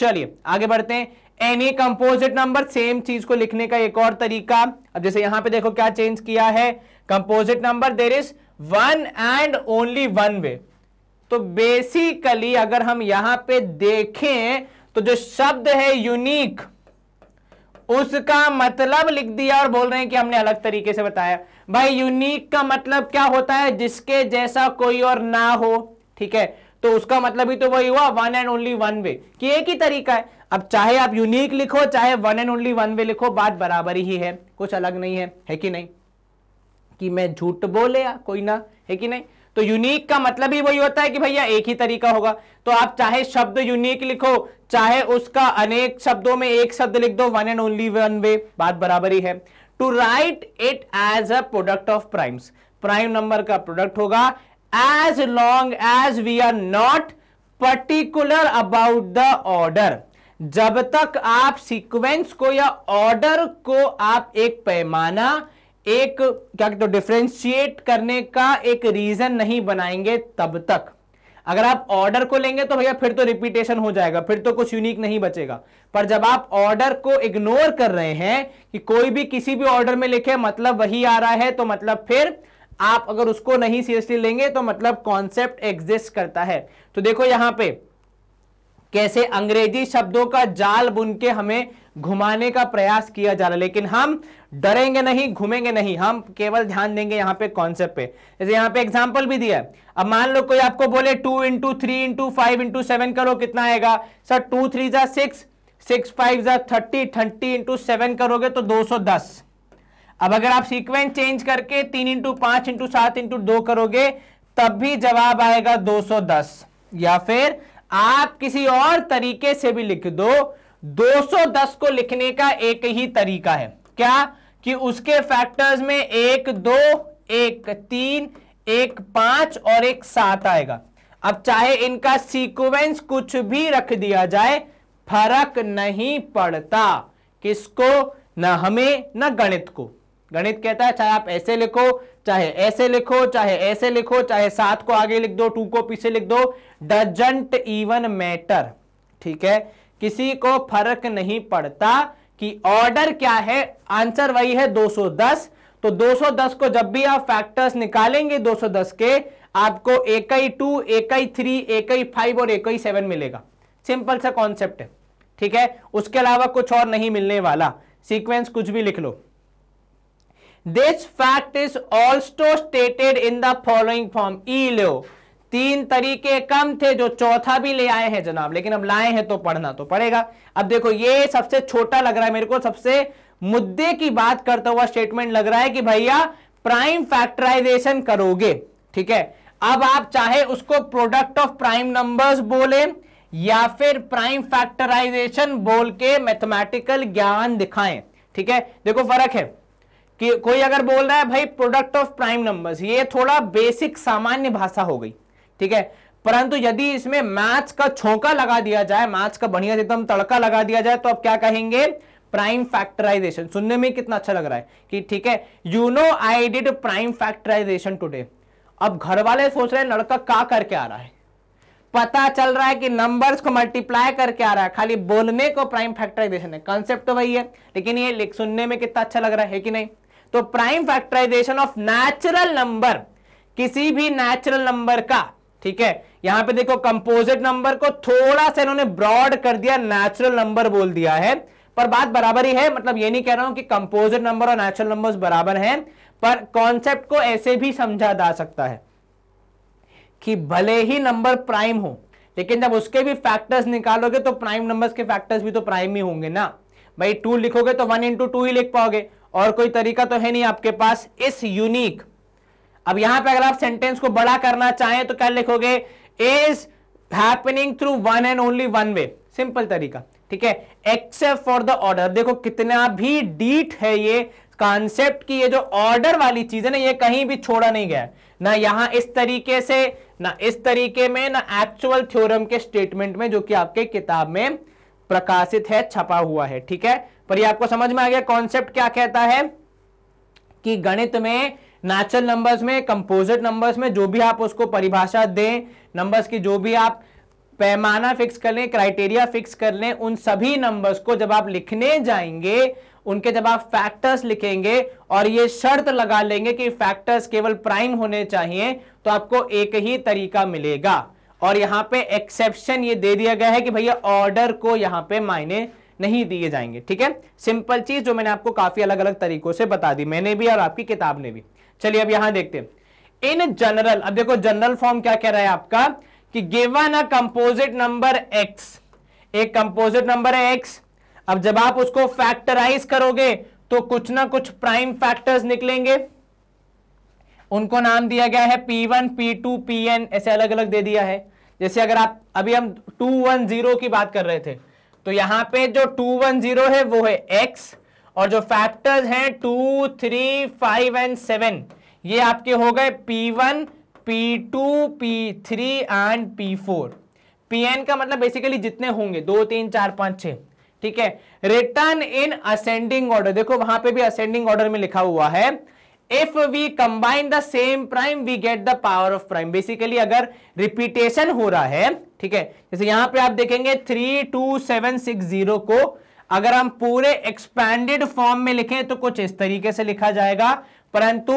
चलिए आगे बढ़ते हैं एनी कंपोजिट नंबर सेम चीज को लिखने का एक और तरीका अब जैसे यहां पे देखो क्या चेंज किया है composite number there is one and only one way तो बेसिकली अगर हम यहां पे देखें तो जो शब्द है यूनिक उसका मतलब लिख दिया और बोल रहे हैं कि हमने अलग तरीके से बताया भाई यूनिक का मतलब क्या होता है जिसके जैसा कोई और ना हो ठीक है तो उसका मतलब ही तो वही हुआ one and only one way कि एक ही तरीका है अब चाहे आप यूनिक लिखो चाहे one and only one way लिखो बात बराबर ही है कुछ अलग नहीं है है कि नहीं कि मैं झूठ बोले या कोई ना है कि नहीं तो यूनिक का मतलब ही वही होता है कि भैया एक ही तरीका होगा तो आप चाहे शब्द यूनिक लिखो चाहे उसका अनेक शब्दों में एक शब्द लिख दो one and only one way बात बराबर ही है to write it as a product of primes prime number का प्रोडक्ट होगा as long as we are not particular about the order जब तक आप सीक्वेंस को या ऑर्डर को आप एक पैमाना एक क्या कहते हो डिफ्रेंशिएट करने का एक रीजन नहीं बनाएंगे तब तक अगर आप ऑर्डर को लेंगे तो भैया फिर तो रिपीटेशन हो जाएगा फिर तो कुछ यूनिक नहीं बचेगा पर जब आप ऑर्डर को इग्नोर कर रहे हैं कि कोई भी किसी भी ऑर्डर में लिखे मतलब वही आ रहा है तो मतलब फिर आप अगर उसको नहीं सीरियसली लेंगे तो मतलब कॉन्सेप्ट एग्जिस्ट करता है तो देखो यहां पे कैसे अंग्रेजी शब्दों का जाल बुन के हमें घुमाने का प्रयास किया जा रहा है लेकिन हम डरेंगे नहीं घूमेंगे नहीं हम केवल ध्यान देंगे यहाँ पे कॉन्सेप्ट पे जैसे यहाँ पे एग्जाम्पल भी दिया है अब मान लो कोई आपको बोले two into three into five into seven करो कितना आएगा सर टू थ्री जा सिक्स सिक्स फाइव जा थर्टी थर्टी इंटू सेवन करोगे तो दो सौ दस अब अगर आप सीक्वेंस चेंज करके तीन इंटू पांच इंटू सात इंटू दो करोगे तब भी जवाब आएगा दो दस या फिर आप किसी और तरीके से भी लिख दो 210 को लिखने का एक ही तरीका है क्या कि उसके फैक्टर्स में एक दो एक तीन एक पांच और एक सात आएगा अब चाहे इनका सीक्वेंस कुछ भी रख दिया जाए फर्क नहीं पड़ता किसको ना हमें ना गणित को गणित कहता है चाहे आप ऐसे लिखो चाहे ऐसे लिखो चाहे ऐसे लिखो चाहे सात को आगे लिख दो टू को पीछे लिख दो डजेंट इवन मैटर ठीक है किसी को फर्क नहीं पड़ता कि ऑर्डर क्या है आंसर वही है 210 तो 210 को जब भी आप फैक्टर्स निकालेंगे 210 के आपको एक ही टू एक ही थ्री एक ही फाइव और एक ही सेवन मिलेगा सिंपल सा कॉन्सेप्ट है ठीक है उसके अलावा कुछ और नहीं मिलने वाला सीक्वेंस कुछ भी लिख लो this fact is also stated in the following form ई लो तीन तरीके कम थे जो चौथा भी ले आए हैं जनाब लेकिन अब लाए हैं तो पढ़ना तो पड़ेगा अब देखो ये सबसे छोटा लग रहा है मेरे को सबसे मुद्दे की बात करता हुआ स्टेटमेंट लग रहा है कि भैया प्राइम फैक्टराइजेशन करोगे ठीक है अब आप चाहे उसको प्रोडक्ट ऑफ प्राइम नंबर्स बोले या फिर प्राइम फैक्टराइजेशन बोल के मैथमेटिकल ज्ञान दिखाएं ठीक है देखो फर्क है कि कोई अगर बोल रहा है भाई प्रोडक्ट ऑफ प्राइम नंबर्स ये थोड़ा बेसिक सामान्य भाषा हो गई ठीक है परंतु यदि इसमें मैथ्स का छोंका लगा दिया जाए मैथ्स का बढ़िया एकदम तड़का लगा दिया जाए तो आप क्या कहेंगे प्राइम फैक्टराइजेशन सुनने में कितना अच्छा लग रहा है कि ठीक है you know I did prime factorization today अब घर वाले सोच रहे हैं लड़का का करके आ रहा है पता चल रहा है कि नंबर्स को मल्टीप्लाई करके आ रहा है खाली बोलने को प्राइम फैक्टराइजेशन है कॉन्सेप्ट तो वही है लेकिन ये लिख सुनने में कितना अच्छा लग रहा है कि नहीं तो prime factorisation of natural number किसी भी नेचुरल नंबर का ठीक है यहां पे देखो कंपोजिट नंबर को थोड़ा सा इन्होंने ब्रॉड कर दिया नेचुरल नंबर बोल दिया है पर बात बराबर ही है मतलब ये नहीं कह रहा हूं कि कंपोजिट नंबर और नेचुरल नंबर्स बराबर हैं पर कॉन्सेप्ट को ऐसे भी समझा जा सकता है कि भले ही नंबर प्राइम हो लेकिन जब उसके भी फैक्टर्स निकालोगे तो प्राइम नंबर्स के फैक्टर्स भी तो प्राइम ही होंगे ना भाई टू लिखोगे तो वन इंटू टू ही लिख पाओगे और कोई तरीका तो है नहीं आपके पास इस यूनिक अब यहां पे अगर आप सेंटेंस को बड़ा करना चाहें तो क्या लिखोगे is happening through one and only one way simple तरीका ठीक है एक्सेप्ट फॉर द ऑर्डर देखो कितना भी डीट है ये कॉन्सेप्ट की ये जो ऑर्डर वाली चीज है ना ये कहीं भी छोड़ा नहीं गया ना यहां इस तरीके से ना इस तरीके में ना एक्चुअल थ्योरम के स्टेटमेंट में जो कि आपके किताब में प्रकाशित है छपा हुआ है ठीक है पर ये आपको समझ में आ गया कॉन्सेप्ट क्या कहता है कि गणित में नेचुरल नंबर्स में कंपोजिट नंबर्स में जो भी आप उसको परिभाषा दें नंबर्स की जो भी आप पैमाना फिक्स कर लें क्राइटेरिया फिक्स कर लें उन सभी नंबर्स को जब आप लिखने जाएंगे उनके जब आप फैक्टर्स लिखेंगे और ये शर्त लगा लेंगे कि फैक्टर्स केवल प्राइम होने चाहिए तो आपको एक ही तरीका मिलेगा और यहाँ पे एक्सेप्शन ये दे दिया गया है कि भैया ऑर्डर को यहाँ पे मायने नहीं दिए जाएंगे ठीक है सिंपल चीज जो मैंने आपको काफी अलग अलग तरीकों से बता दी मैंने भी और आपकी किताब ने भी चलिए अब यहां देखते इन जनरल अब देखो जनरल फॉर्म क्या कह रहा है आपका कि given a composite number x एक कंपोजिट नंबर है एक्स अब जब आप उसको फैक्टराइज करोगे तो कुछ ना कुछ प्राइम फैक्टर्स निकलेंगे उनको नाम दिया गया है P1, P2, Pn ऐसे अलग अलग दे दिया है जैसे अगर आप अभी हम 210 की बात कर रहे थे तो यहां पे जो 210 है वो है x और जो फैक्टर्स हैं two three five and seven ये आपके हो गए p one p two p three and p four p n का मतलब बेसिकली जितने होंगे दो तीन चार पांच छ ठीक है रिटर्न इन असेंडिंग ऑर्डर देखो वहां पे भी असेंडिंग ऑर्डर में लिखा हुआ है if we combine the same prime we get the power of prime basically अगर रिपीटेशन हो रहा है ठीक है जैसे यहां पे आप देखेंगे three two seven six zero को अगर हम पूरे एक्सपैंडेड फॉर्म में लिखें तो कुछ इस तरीके से लिखा जाएगा परंतु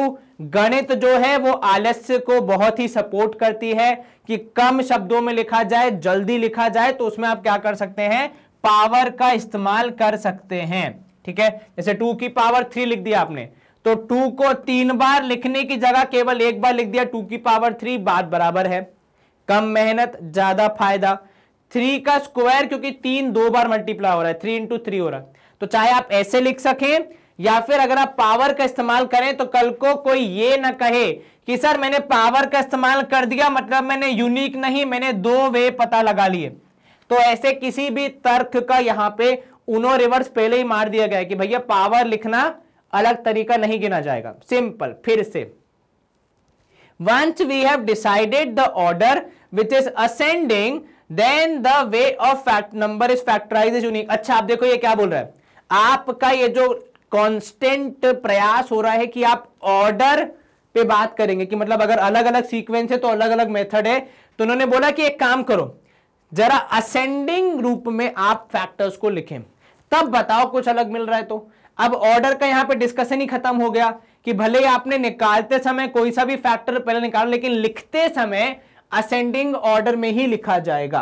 गणित जो है वो आलस्य को बहुत ही सपोर्ट करती है कि कम शब्दों में लिखा जाए जल्दी लिखा जाए तो उसमें आप क्या कर सकते हैं पावर का इस्तेमाल कर सकते हैं ठीक है जैसे टू की पावर थ्री लिख दिया आपने तो टू को तीन बार लिखने की जगह केवल एक बार लिख दिया टू की पावर थ्री बात बराबर है कम मेहनत ज्यादा फायदा थ्री का स्क्वायर क्योंकि तीन दो बार मल्टीप्लाई हो रहा है थ्री इंटू थ्री हो रहा है तो चाहे आप ऐसे लिख सकें या फिर अगर आप पावर का इस्तेमाल करें तो कल को कोई ये ना कहे कि सर मैंने पावर का इस्तेमाल कर दिया मतलब मैंने यूनिक नहीं मैंने दो वे पता लगा लिए तो ऐसे किसी भी तर्क का यहां पे उनो रिवर्स पहले ही मार दिया गया कि भैया पावर लिखना अलग तरीका नहीं गिना जाएगा सिंपल फिर से once we have decided the order which is ascending then the way of fact number is factorize is unique अच्छा आप देखो ये क्या बोल रहा है आपका ये जो कॉन्स्टेंट प्रयास हो रहा है कि आप ऑर्डर पे बात करेंगे कि मतलब अगर अलग अलग सीक्वेंस है तो अलग अलग मेथड है तो उन्होंने बोला कि एक काम करो जरा असेंडिंग रूप में आप फैक्टर्स को लिखें तब बताओ कुछ अलग मिल रहा है तो अब ऑर्डर का यहां पे डिस्कशन ही खत्म हो गया कि भले ही आपने निकालते समय कोई सा भी फैक्टर पहले निकाल लेकिन लिखते समय असेंडिंग ऑर्डर में ही लिखा जाएगा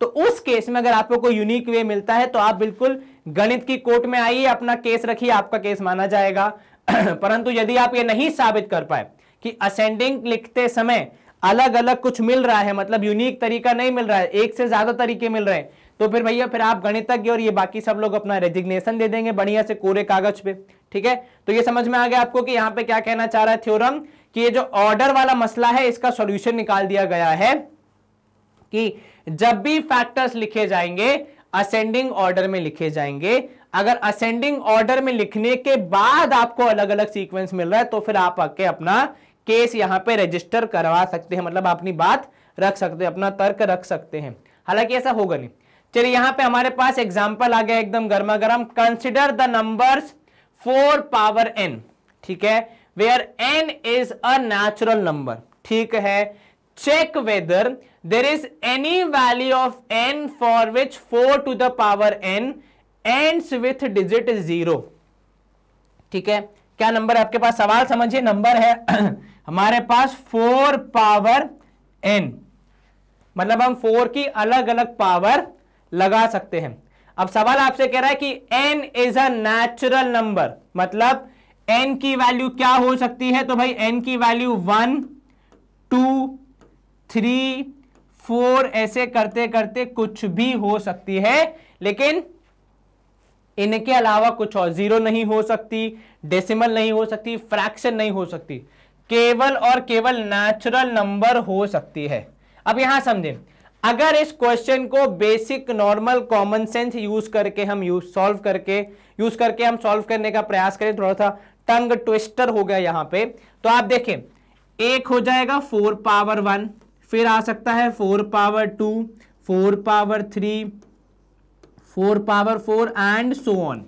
तो उस केस में अगर आपको कोई यूनिक वे मिलता है तो आप बिल्कुल गणित की कोर्ट में आइए अपना केस रखिए आपका केस माना जाएगा परंतु यदि आप ये नहीं साबित कर पाए कि असेंडिंग लिखते समय अलग अलग कुछ मिल रहा है मतलब यूनिक तरीका नहीं मिल रहा है एक से ज्यादा तरीके मिल रहे हैं तो फिर भैया फिर आप गणितज्ञ और ये बाकी सब लोग अपना रेजिग्नेशन दे देंगे बढ़िया से कोरे कागज पे ठीक है तो ये समझ में आ गया आपको कि यहाँ पे क्या कहना चाह रहा है थ्योरम कि ये जो ऑर्डर वाला मसला है इसका सॉल्यूशन निकाल दिया गया है कि जब भी फैक्टर्स लिखे जाएंगे असेंडिंग ऑर्डर में लिखे जाएंगे अगर असेंडिंग ऑर्डर में लिखने के बाद आपको अलग अलग सीक्वेंस मिल रहा है तो फिर आप आके अपना केस यहां पे रजिस्टर करवा सकते हैं मतलब अपनी बात रख सकते हैं अपना तर्क रख सकते हैं हालांकि ऐसा होगा नहीं चलिए यहां पे हमारे पास एग्जाम्पल आ गया एकदम गर्मा गर्म consider the numbers four power n ठीक है where n is a natural number ठीक है check whether there is any value of n for which four to the power n ends with digit zero ठीक है क्या number है आपके पास सवाल समझिए नंबर है हमारे पास फोर पावर एन मतलब हम फोर की अलग अलग पावर लगा सकते हैं अब सवाल आपसे कह रहा है कि n is a natural number मतलब एन की वैल्यू क्या हो सकती है तो भाई एन की value one two three four ऐसे करते करते कुछ भी हो सकती है लेकिन इनके अलावा कुछ और जीरो नहीं हो सकती डेसिमल नहीं हो सकती फ्रैक्शन नहीं हो सकती केवल और केवल नेचुरल नंबर हो सकती है अब यहां समझे अगर इस क्वेश्चन को basic normal common sense use करके हम यूज सॉल्व करके यूज करके हम सॉल्व करने का प्रयास करें थोड़ा सा टंग ट्विस्टर हो गया यहां पे तो आप देखें एक हो जाएगा फोर पावर वन फिर आ सकता है four power two four power three four power four and so on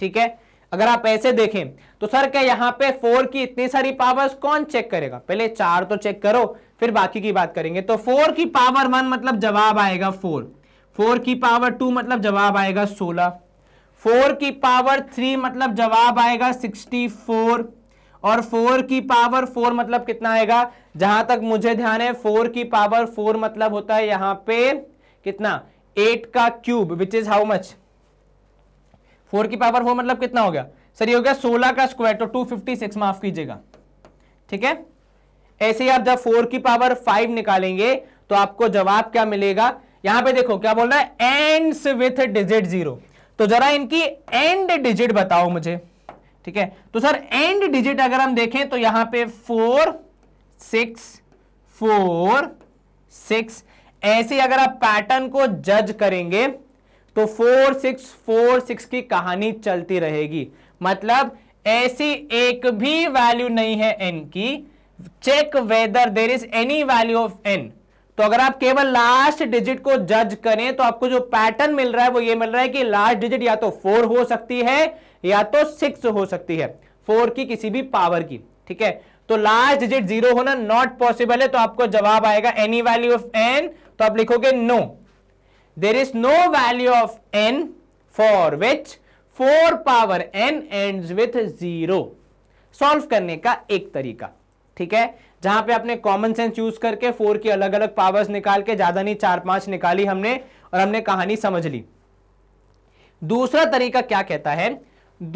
ठीक है अगर आप ऐसे देखें तो सर क्या यहाँ पे फोर की इतनी सारी पावर्स कौन चेक करेगा पहले चार तो चेक करो फिर बाकी की बात करेंगे तो फोर की पावर वन मतलब जवाब आएगा फोर फोर की पावर टू मतलब जवाब आएगा सोलह फोर की पावर थ्री मतलब जवाब आएगा सिक्सटी फोर और फोर की पावर फोर मतलब कितना आएगा जहां तक मुझे ध्यान है फोर की पावर फोर मतलब होता है यहां पे कितना एट का cube which is how much four की पावर फोर मतलब कितना हो गया सर ये हो गया सोलह का स्क्वायर तो टू फिफ्टी सिक्स माफ कीजिएगा ठीक है ऐसे ही आप जब फोर की पावर फाइव निकालेंगे तो आपको जवाब क्या मिलेगा यहां पे देखो क्या बोल रहा है एंड्स विथ डिजिट जीरो तो जरा इनकी एंड डिजिट बताओ मुझे ठीक है तो सर एंड डिजिट अगर हम देखें तो यहां पे फोर सिक्स फोर सिक्स ऐसे अगर आप पैटर्न को जज करेंगे तो फोर सिक्स फोर सिक्स की कहानी चलती रहेगी मतलब ऐसी एक भी वैल्यू नहीं है एन की check whether there is any value of n तो अगर आप केवल लास्ट डिजिट को जज करें तो आपको जो पैटर्न मिल रहा है वो ये मिल रहा है कि लास्ट डिजिट या तो फोर हो सकती है या तो सिक्स हो सकती है फोर की किसी भी पावर की ठीक है तो लास्ट डिजिट जीरो होना नॉट पॉसिबल है तो आपको जवाब आएगा एनी वैल्यू ऑफ एन तो आप लिखोगे no there is no value of n for which four power n end with zero solve करने का एक तरीका ठीक है जहां पे अपने कॉमन सेंस यूज करके फोर की अलग अलग पावर्स निकाल के ज्यादा नहीं चार पांच निकाली हमने और हमने कहानी समझ ली दूसरा तरीका क्या कहता है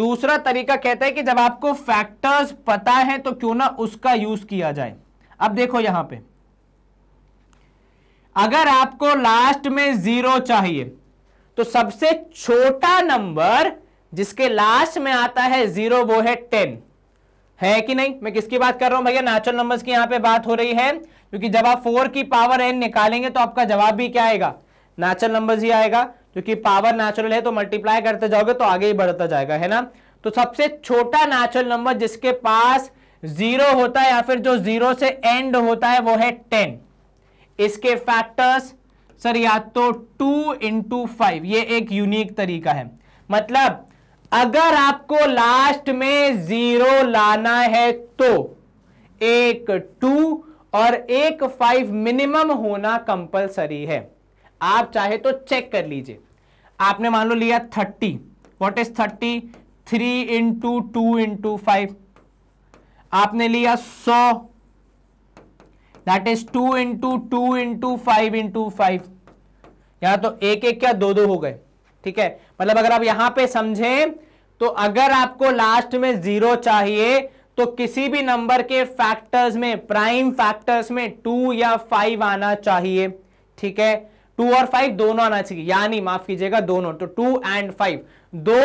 दूसरा तरीका कहता है कि जब आपको फैक्टर्स पता है तो क्यों ना उसका यूज किया जाए अब देखो यहां पे अगर आपको लास्ट में जीरो चाहिए तो सबसे छोटा नंबर जिसके लास्ट में आता है जीरो वो है टेन है कि नहीं मैं किसकी बात कर रहा हूं भैया नेचुरल नंबर्स की यहां पे बात हो रही है क्योंकि जब आप फोर की पावर एन निकालेंगे तो आपका जवाब भी क्या आएगा नेचुरल नंबर्स ही आएगा क्योंकि पावर नेचुरल है तो मल्टीप्लाई करते जाओगे तो आगे ही बढ़ता जाएगा है ना तो सबसे छोटा नेचुरल नंबर जिसके पास जीरो होता है या फिर जो जीरो से एंड होता है वो है टेन इसके फैक्टर्स सर या तो टू इंटू फाइव ये एक यूनिक तरीका है मतलब अगर आपको लास्ट में जीरो लाना है तो एक टू और एक फाइव मिनिमम होना कंपलसरी है आप चाहे तो चेक कर लीजिए आपने मान लो लिया thirty what is thirty three into two into five आपने लिया सौ that is two into two into five into five या तो एक एक क्या दो दो हो गए ठीक है मतलब अगर आप यहां पे समझें तो अगर आपको लास्ट में जीरो चाहिए तो किसी भी नंबर के फैक्टर्स में प्राइम फैक्टर्स में टू या फाइव आना चाहिए ठीक है टू और फाइव दोनों आना चाहिए यानी माफ कीजिएगा दोनों तो टू एंड फाइव दो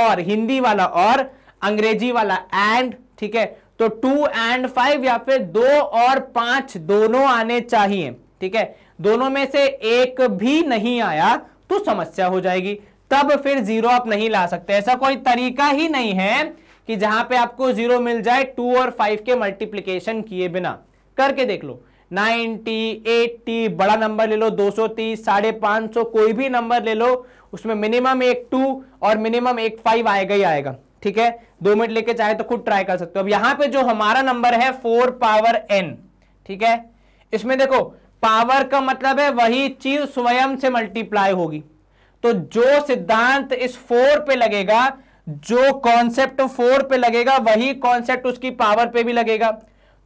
और हिंदी वाला और अंग्रेजी वाला एंड ठीक है तो टू एंड फाइव या फिर दो और पांच दोनों आने चाहिए ठीक है दोनों में से एक भी नहीं आया तो समस्या हो जाएगी तब फिर जीरो आप नहीं ला सकते ऐसा कोई तरीका ही नहीं है कि जहां पे आपको जीरो मिल जाए टू और फाइव के मल्टीप्लीकेशन किए बिना करके देख लो नाइनटी एट्टी बड़ा नंबर ले लो तीस साढ़े पांच सौ कोई भी नंबर ले लो उसमें मिनिमम एक टू और मिनिमम एक फाइव आएगा ही आएगा ठीक है दो मिनट लेके चाहे तो खुद ट्राई कर सकते हो अब यहां पे जो हमारा नंबर है फोर पावर एन ठीक है इसमें देखो पावर का मतलब है वही चीज स्वयं से मल्टीप्लाई होगी तो जो सिद्धांत इस फोर पे लगेगा जो कॉन्सेप्ट फोर पे लगेगा वही कॉन्सेप्ट उसकी पावर पे भी लगेगा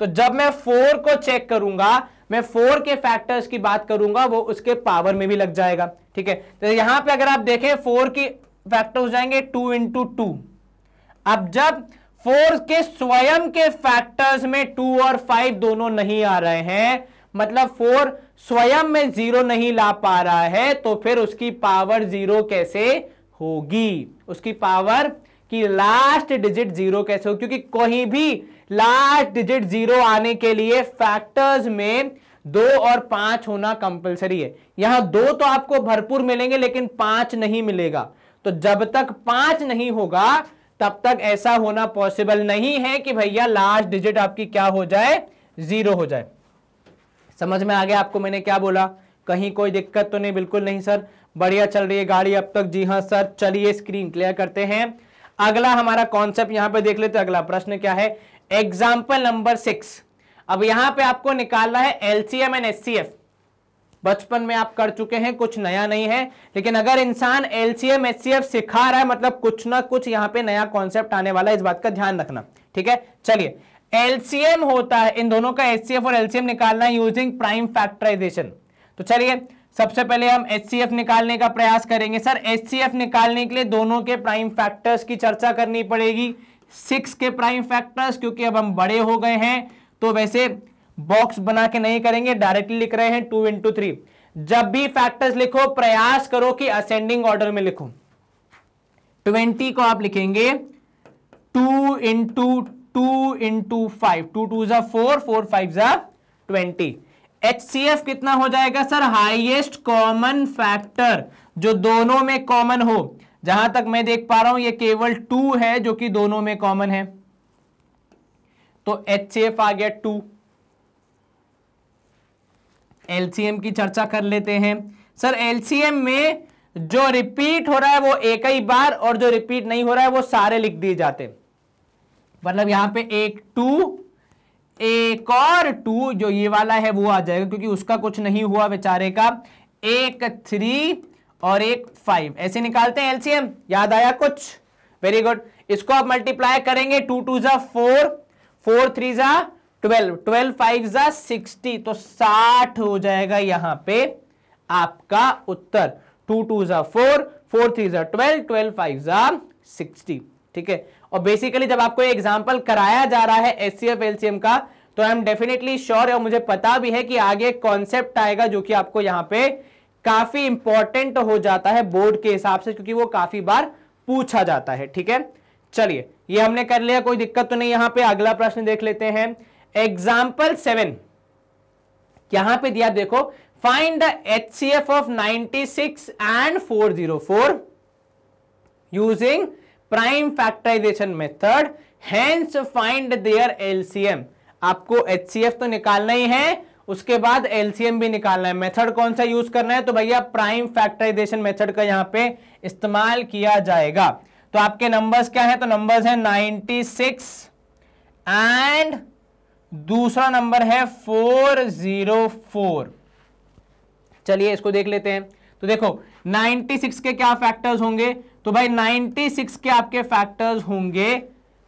तो जब मैं फोर को चेक करूंगा मैं फोर के फैक्टर्स की बात करूंगा वो उसके पावर में भी लग जाएगा ठीक है तो यहां पे अगर आप देखें फोर के फैक्टर हो जाएंगे टू इंटू टू अब जब फोर के स्वयं के फैक्टर्स में टू और फाइव दोनों नहीं आ रहे हैं मतलब फोर स्वयं में जीरो नहीं ला पा रहा है तो फिर उसकी पावर जीरो कैसे होगी उसकी पावर की लास्ट डिजिट जीरो कैसे हो क्योंकि कहीं भी लास्ट डिजिट जीरो आने के लिए फैक्टर्स में दो और पांच होना कंपलसरी है यहां दो तो आपको भरपूर मिलेंगे लेकिन पांच नहीं मिलेगा तो जब तक पांच नहीं होगा तब तक ऐसा होना पॉसिबल नहीं है कि भैया लास्ट डिजिट आपकी क्या हो जाए जीरो हो जाए समझ में आ गया आपको मैंने क्या बोला कहीं कोई दिक्कत तो नहीं बिल्कुल नहीं सर बढ़िया चल रही है गाड़ी अब तक जी हाँ सर चलिए स्क्रीन क्लियर करते हैं अगला हमारा कॉन्सेप्ट यहाँ पे देख लेते हैं अगला प्रश्न क्या है एग्जाम्पल नंबर सिक्स अब यहाँ पे आपको निकालना है एलसीएम एंड एफ बचपन में आप कर चुके हैं कुछ नया नहीं है लेकिन अगर इंसान एलसीएम एफ सिखा रहा है मतलब कुछ ना कुछ यहाँ पे नया कॉन्सेप्ट आने वाला है इस बात का ध्यान रखना ठीक है चलिए एलसीएम होता है इन दोनों का एस और एलसीएम निकालना यूजिंग प्राइम फैक्टराइजेशन तो चलिए सबसे पहले हम एस निकालने का प्रयास करेंगे सर एस निकालने के लिए दोनों के प्राइम फैक्टर्स की चर्चा करनी पड़ेगी सिक्स के प्राइम फैक्टर्स क्योंकि अब हम बड़े हो गए हैं तो वैसे बॉक्स बना के नहीं करेंगे डायरेक्टली लिख रहे हैं टू इंटू थ्री जब भी फैक्टर्स लिखो प्रयास करो कि असेंडिंग ऑर्डर में लिखो ट्वेंटी को आप लिखेंगे two into two into five two two ज़ा फोर फोर फाइव ज़ा ट्वेंटी एच सी एफ कितना हो जाएगा सर हाइएस्ट कॉमन फैक्टर जो दोनों में कॉमन हो जहां तक मैं देख पा रहा हूं ये केवल टू है जो कि दोनों में कॉमन है तो एच सी एफ आ गया टू एलसीएम की चर्चा कर लेते हैं सर एलसीएम में जो रिपीट हो रहा है वो एक ही बार और जो रिपीट नहीं हो रहा है वो सारे लिख दिए जाते हैं मतलब यहां पे एक टू एक और टू जो ये वाला है वो आ जाएगा क्योंकि उसका कुछ नहीं हुआ बेचारे का एक थ्री और एक फाइव ऐसे निकालते हैं एलसीएम याद आया कुछ वेरी गुड इसको आप मल्टीप्लाई करेंगे टू टू जा फोर फोर थ्री जा ट्वेल्व ट्वेल्व फाइव जा सिक्सटी तो साठ हो जाएगा यहां पे आपका उत्तर टू टू जा फोर फोर थ्री जा ट्वेल्व ट्वेल्व फाइव जा सिक्सटी ठीक है और बेसिकली जब आपको एग्जाम्पल कराया जा रहा है एस सी का तो आई एम डेफिनेटली श्योर और मुझे पता भी है कि आगे कॉन्सेप्ट आएगा जो कि आपको यहां पे काफी इंपॉर्टेंट हो जाता है बोर्ड के हिसाब से क्योंकि वो काफी बार पूछा जाता है ठीक है चलिए ये हमने कर लिया कोई दिक्कत तो नहीं यहां पे अगला प्रश्न देख लेते हैं एग्जाम्पल सेवन यहां पे दिया देखो find the H C F of ninety six and four zero four using prime factorization method hence find their LCM आपको एच तो निकालना ही है उसके बाद एलसीएम भी निकालना है मेथड कौन सा यूज करना है तो भैया प्राइम फैक्टराइजेशन मेथड का यहां पे इस्तेमाल किया जाएगा तो आपके नंबर्स क्या तो है तो नंबर्स है 96 एंड दूसरा नंबर है 404 चलिए इसको देख लेते हैं तो देखो 96 के क्या फैक्टर्स होंगे तो भाई 96 के आपके फैक्टर्स होंगे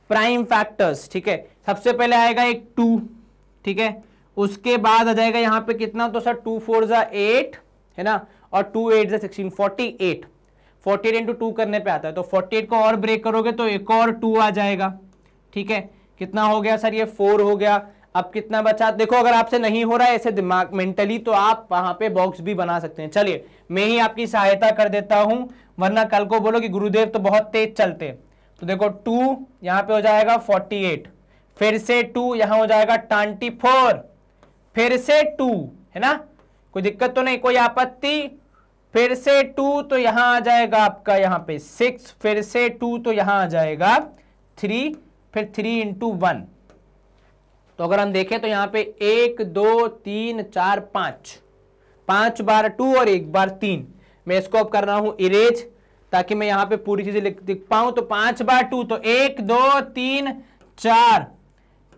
प्राइम फैक्टर्स ठीक है सबसे पहले आएगा एक टू ठीक है उसके बाद आ जाएगा यहां पे कितना तो सर टू फोर ज़ा एट है ना और टू एट ज़ा sixteen forty eight forty eight into two करने पे आता है तो फोर्टी एट को और ब्रेक करोगे तो एक और टू आ जाएगा ठीक है कितना हो गया सर ये फोर हो गया अब कितना बचा देखो अगर आपसे नहीं हो रहा है ऐसे दिमाग मेंटली तो आप वहां पे बॉक्स भी बना सकते हैं चलिए मैं ही आपकी सहायता कर देता हूं वरना कल को बोलो कि गुरुदेव तो बहुत तेज चलते तो देखो टू यहाँ पे हो जाएगा फोर्टी एट फिर से टू यहाँ हो जाएगा ट्वेंटी फोर फिर से टू है ना कोई दिक्कत तो नहीं कोई आपत्ति फिर से टू तो यहाँ आ जाएगा आपका यहाँ पे सिक्स फिर से टू तो यहाँ आ जाएगा थ्री फिर थ्री इंटू वन तो अगर हम देखें तो यहाँ पे एक दो तीन चार पांच पांच बार टू और एक बार तीन मैं इसको अब कर रहा हूं इरेज ताकि मैं यहां पे पूरी चीज़ें लिख दिख पाऊं तो पांच बार टू तो एक दो तीन चार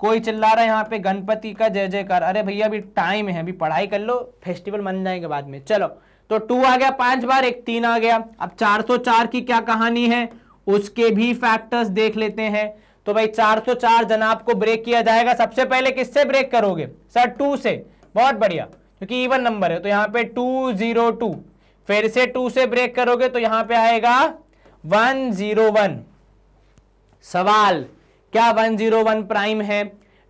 कोई चिल्ला रहा है यहां पे गणपति का जय जयकार अरे भैया अभी टाइम है अभी पढ़ाई कर लो फेस्टिवल मन जाएंगे बाद में चलो तो टू आ गया पांच बार एक तीन आ गया अब चार की क्या कहानी है उसके भी फैक्टर्स देख लेते हैं तो भाई 404 जनाब को ब्रेक किया जाएगा सबसे पहले किससे ब्रेक करोगे सर टू से बहुत बढ़िया क्योंकि इवन नंबर है तो यहाँ पे टू जीरो टू फिर से टू से ब्रेक करोगे तो यहाँ पे आएगा वन जीरो वन सवाल क्या वन जीरो वन प्राइम है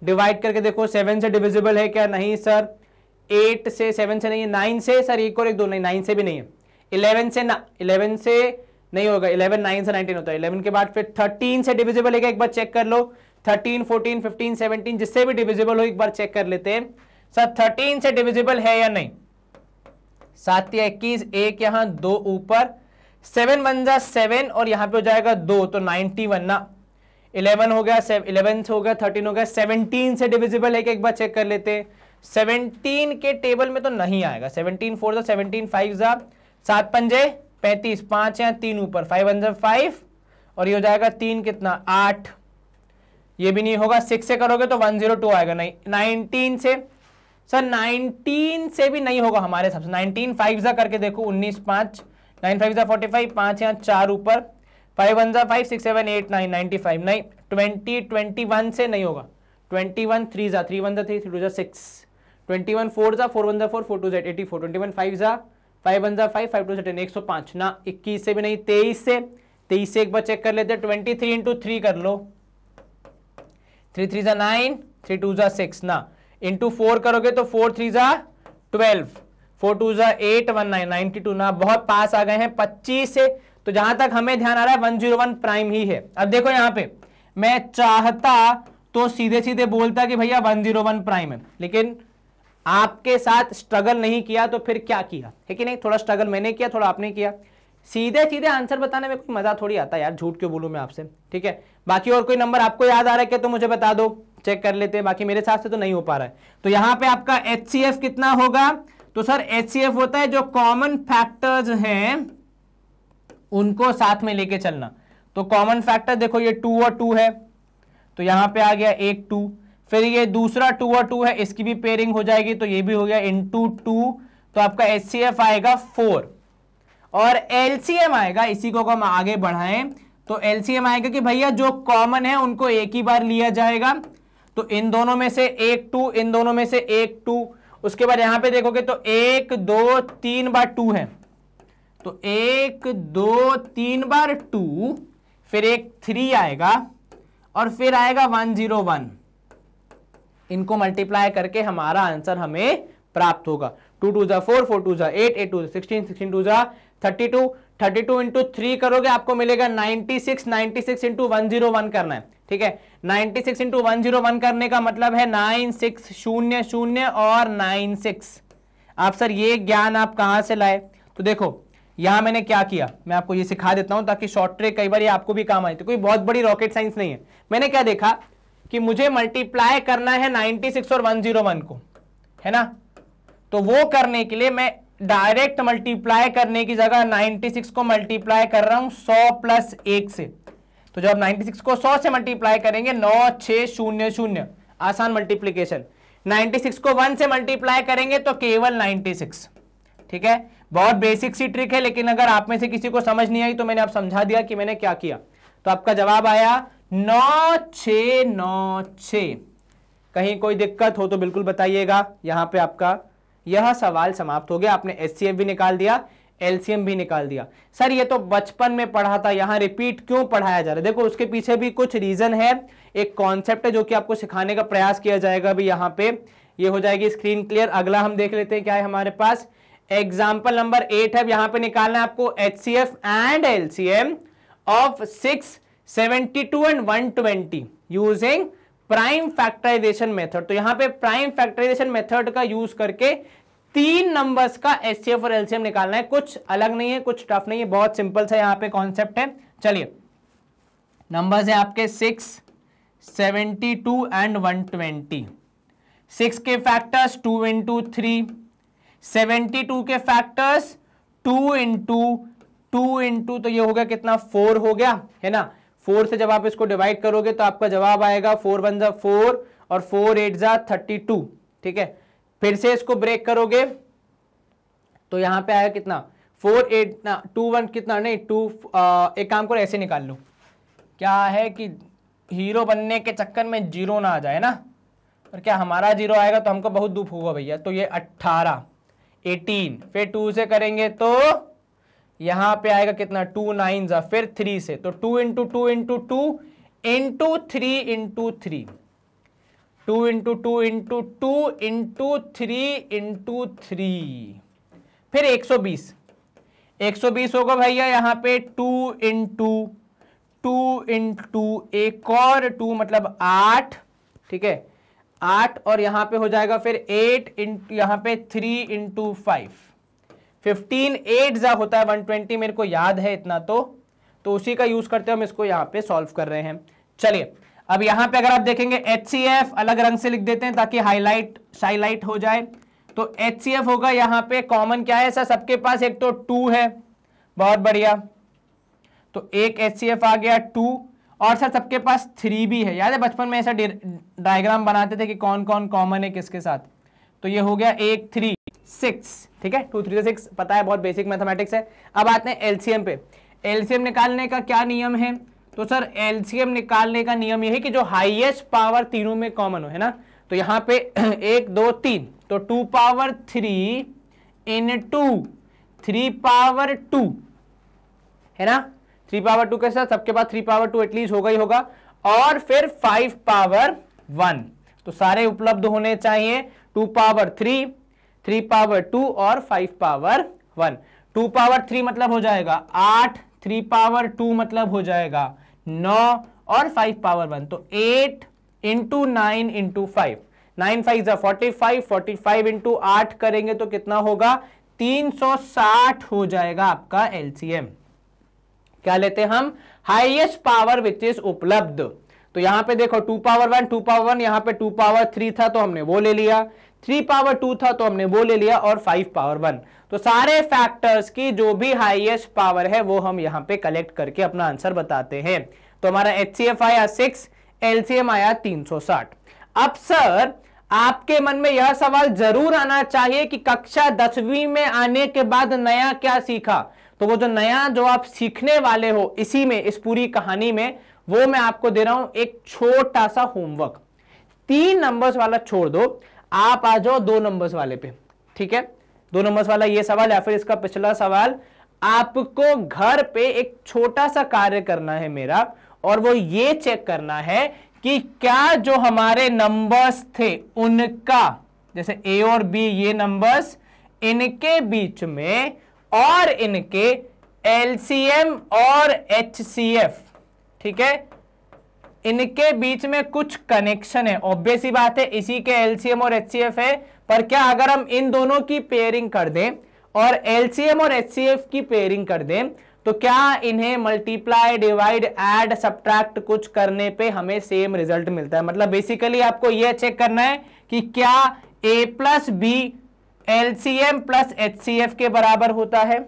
डिवाइड करके देखो सेवन से डिविजिबल है क्या नहीं सर एट से सेवन से नहीं है नाइन से सर एक और एक दो नहीं नाइन से भी नहीं है इलेवन से ना इलेवन से नहीं होगा इलेवन नाइन से नाइनटीन होता है इलेवन के बाद फिर थर्टीन से डिविजिबल है एक बार चेक कर लो थर्टीन फोर्टीन फिफ्टीन सेवनटीन जिससे भी डिविजिबल हो एक बार चेक कर लेते हैं सर थर्टीन से डिविजिबल है या नहीं सात या इक्कीस एक यहां दो ऊपर सेवन वन जा सेवन और यहां पे हो जाएगा दो तो नाइनटी वन ना इलेवन हो गया इलेवन हो गया थर्टीन हो गया सेवनटीन से डिविजिबल है कि एक बार चेक कर लेते हैं सेवनटीन के टेबल में तो नहीं आएगा सेवनटीन फोर जा सेवनटीन फाइव जा सात पंजे पैंतीस पांच है तीन ऊपर फाइव हंड्रेड फाइव और ये हो जाएगा तीन कितना आठ ये भी नहीं होगा सिक्स से करोगे तो वन जीरो टू आएगा नहीं नाइनटीन से सर नाइनटीन से भी नहीं होगा हमारे हिसाब से नाइनटीन फाइव ज़ा करके देखो उन्नीस पांच नाइन फाइव ज़ा फोर्टी फाइव पांच या चार ऊपर फाइव वन ज़ा five six seven eight nine ninety five नहीं ट्वेंटी ट्वेंटी वन से नहीं होगा ट्वेंटी वन थ्री ज़ा थ्री वन ज़ा थ्री थ्री टू ज़ा सिक्स ट्वेंटी वन फोर ज़ा फोर वन ज़ा फोर फोर टू ज़ा eighty four twenty one five ज़ा फाइव वन जा फाइव फाइव टू से एक सौ पांच ना इक्कीस से भी नहीं तेईस से तेईस से एक बार चेक कर लेते ट्वेंटी थ्री इंटू थ्री कर लो थ्री थ्री जा नाइन थ्री टू जा सिक्स ना इंटू फोर करोगे तो फोर थ्री जा ट्वेल्व फोर टू जा eight one nine ninety two ना बहुत पास आ गए हैं पच्चीस से तो जहां तक हमें ध्यान आ रहा है वन जीरो वन प्राइम ही है अब देखो यहां पे मैं चाहता तो सीधे सीधे बोलता कि भैया वन जीरो वन प्राइम है लेकिन आपके साथ स्ट्रगल नहीं किया तो फिर क्या किया है कि नहीं थोड़ा स्ट्रगल मैंने किया थोड़ा आपने किया सीधे सीधे आंसर बताने में कोई मजा थोड़ी आता है यार झूठ क्यों बोलूं मैं आपसे ठीक है बाकी और कोई नंबर आपको याद आ रहा है क्या तो मुझे बता दो चेक कर लेते हैं बाकी मेरे हिसाब से तो नहीं हो पा रहा है तो यहाँ पे आपका एच कितना होगा तो सर एच होता है जो कॉमन फैक्टर्स हैं उनको साथ में लेके चलना तो कॉमन फैक्टर देखो ये टू और टू है तो यहाँ पे आ गया एक टू फिर ये दूसरा टू और टू है इसकी भी पेयरिंग हो जाएगी तो ये भी हो गया इंटू टू तो आपका एच आएगा फोर और एम आएगा इसी को हम आगे बढ़ाएं तो एम आएगा कि भैया जो कॉमन है उनको एक ही बार लिया जाएगा तो इन दोनों में से एक टू इन दोनों में से एक टू उसके बाद यहां पे देखोगे तो एक दो तीन बार टू है तो एक दो तीन बार टू फिर एक थ्री आएगा और फिर आएगा वन जीरो वन इनको मल्टीप्लाई करके हमारा आंसर हमें प्राप्त होगा टू टू जा फोर फोर टू जा eight eight two sixteen sixteen two जा thirty two thirty two into three करोगे आपको मिलेगा ninety six ninety six into one zero one करना है ठीक है ninety six into one zero one करने का मतलब है नाइन सिक्स शून्य शून्य और नाइन सिक्स आप सर ये ज्ञान आप कहां से लाए तो देखो यहां मैंने क्या किया मैं आपको ये सिखा देता हूं ताकि शॉर्ट ट्रिक कई बार ये आपको भी काम आए तो कोई बहुत बड़ी रॉकेट साइंस नहीं है मैंने क्या देखा कि मुझे मल्टीप्लाई करना है 96 और 101 को है ना तो वो करने के लिए मैं डायरेक्ट मल्टीप्लाई करने की जगह 96 को मल्टीप्लाई कर रहा हूं 100 प्लस एक से तो जब 96 को 100 से मल्टीप्लाई करेंगे नौ छः शून्य शून्य आसान मल्टीप्लीकेशन 96 को 1 से मल्टीप्लाई करेंगे तो केवल 96 ठीक है बहुत बेसिक सी ट्रिक है लेकिन अगर आप में से किसी को समझ नहीं आई तो मैंने आप समझा दिया कि मैंने क्या किया तो आपका जवाब आया नौ छ नौ छ कहीं कोई दिक्कत हो तो बिल्कुल बताइएगा यहाँ पे आपका यह सवाल समाप्त हो गया आपने एस भी निकाल दिया एलसीएम भी निकाल दिया सर ये तो बचपन में पढ़ा था यहां रिपीट क्यों पढ़ाया जा रहा है देखो उसके पीछे भी कुछ रीजन है एक कॉन्सेप्ट है जो कि आपको सिखाने का प्रयास किया जाएगा अभी यहाँ पे ये हो जाएगी स्क्रीन क्लियर अगला हम देख लेते हैं क्या है हमारे पास एग्जाम्पल नंबर एट है यहां पर निकालना है आपको H C F and L C M of six 72 and 120 using prime factorization method तो यहां पे प्राइम फैक्टराइजेशन मेथड का यूज करके तीन नंबर्स का एफ और एलसीएम निकालना है कुछ अलग नहीं है कुछ टफ नहीं है बहुत सिंपल सा यहां पे कॉन्सेप्ट है चलिए नंबर्स है आपके six seventy two and one twenty six के factors two into three seventy two के factors two into two into तो ये हो गया कितना फोर हो गया है ना फोर से जब आप इसको डिवाइड करोगे तो आपका जवाब आएगा फोर वन ज़ा फोर और फोर एट ज़ा थर्टी टू ठीक है फिर से इसको ब्रेक करोगे तो यहां पे आया कितना फोर एट ना टू वन कितना नहीं टू एक काम करो ऐसे निकाल लो क्या है कि हीरो बनने के चक्कर में जीरो ना आ जाए ना और क्या हमारा जीरो आएगा तो हमको बहुत दुख होगा भैया तो ये अट्ठारह एटीन फिर टू से करेंगे तो यहां पे आएगा कितना टू नाइन जा फिर थ्री से तो two into two into two into three into three two into two into two into three into three फिर एक सौ बीस एक सौ बीस होगा भैया यहां पे टू इंटू टू इंटू एक और टू मतलब आठ ठीक है आठ और यहां पे हो जाएगा फिर एट इंटू यहां पे three into five fifteen eight ज़ा होता है वन ट्वेंटी मेरे को याद है इतना तो तो उसी का यूज़ करते हुए हम इसको यहाँ पे सॉल्व कर रहे हैं चलिए अब यहाँ पे अगर आप देखेंगे एच अलग रंग से लिख देते हैं ताकि हाईलाइट शाईलाइट हो जाए तो एच होगा यहाँ पे कॉमन क्या है सर सबके पास एक तो टू है बहुत बढ़िया तो एक एच आ गया टू और सर सबके पास थ्री भी है याद है बचपन में ऐसा डायग्राम बनाते थे कि कौन कौन कॉमन है किसके साथ तो ये हो गया एक थ्री सिक्स ठीक है टू थ्री से सिक्स पता है बहुत बेसिक मैथमेटिक्स है अब आते हैं एलसीएम पे एलसीएम निकालने का क्या नियम है तो सर एलसीएम निकालने का नियम यह है कि जो हाइएस्ट पावर तीनों में कॉमन हो है ना तो यहां पे एक दो तीन तो two power three into three power two है ना थ्री पावर टू के साथ सबके पास थ्री पावर टू एटलीस्ट होगा ही होगा और फिर फाइव पावर वन तो सारे उपलब्ध होने चाहिए two power three three power two और five power one two power three मतलब हो जाएगा आठ थ्री पावर टू मतलब हो जाएगा नौ और फाइव पावर वन तो eight into nine into five nine five forty five forty five into आठ करेंगे तो कितना होगा तीन सौ साठ हो जाएगा आपका एलसीएम क्या लेते हैं हम हाईएस्ट पावर विच इज उपलब्ध तो यहां पे देखो two power one two power one यहां पे टू पावर थ्री था तो हमने वो ले लिया थ्री पावर टू था तो हमने वो ले लिया और फाइव पावर वन तो सारे फैक्टर्स की जो भी हाईएस्ट पावर है वो हम यहाँ पे कलेक्ट करके अपना आंसर बताते हैं तो हमारा एच आया सिक्स एलसीएम आया तीन अब सर आपके मन में यह सवाल जरूर आना चाहिए कि कक्षा दसवीं में आने के बाद नया क्या सीखा तो वो जो नया जो आप सीखने वाले हो इसी में इस पूरी कहानी में वो मैं आपको दे रहा हूं एक छोटा सा होमवर्क तीन नंबर्स वाला छोड़ दो आप आ जाओ दो नंबर्स वाले पे ठीक है दो नंबर्स वाला ये सवाल या फिर इसका पिछला सवाल आपको घर पे एक छोटा सा कार्य करना है मेरा और वो ये चेक करना है कि क्या जो हमारे नंबर्स थे उनका जैसे ए और बी ये नंबर्स इनके बीच में और इनके एलसीएम और एचसीएफ ठीक है इनके बीच में कुछ कनेक्शन है ऑब्वियस ही बात है इसी के एलसीएम और एच है पर क्या अगर हम इन दोनों की पेयरिंग कर दें और एलसीएम और एच की पेयरिंग कर दें तो क्या इन्हें मल्टीप्लाई डिवाइड एड सब्ट्रैक्ट कुछ करने पे हमें सेम रिजल्ट मिलता है मतलब बेसिकली आपको यह चेक करना है कि क्या A plus B L C M plus H C F के बराबर होता है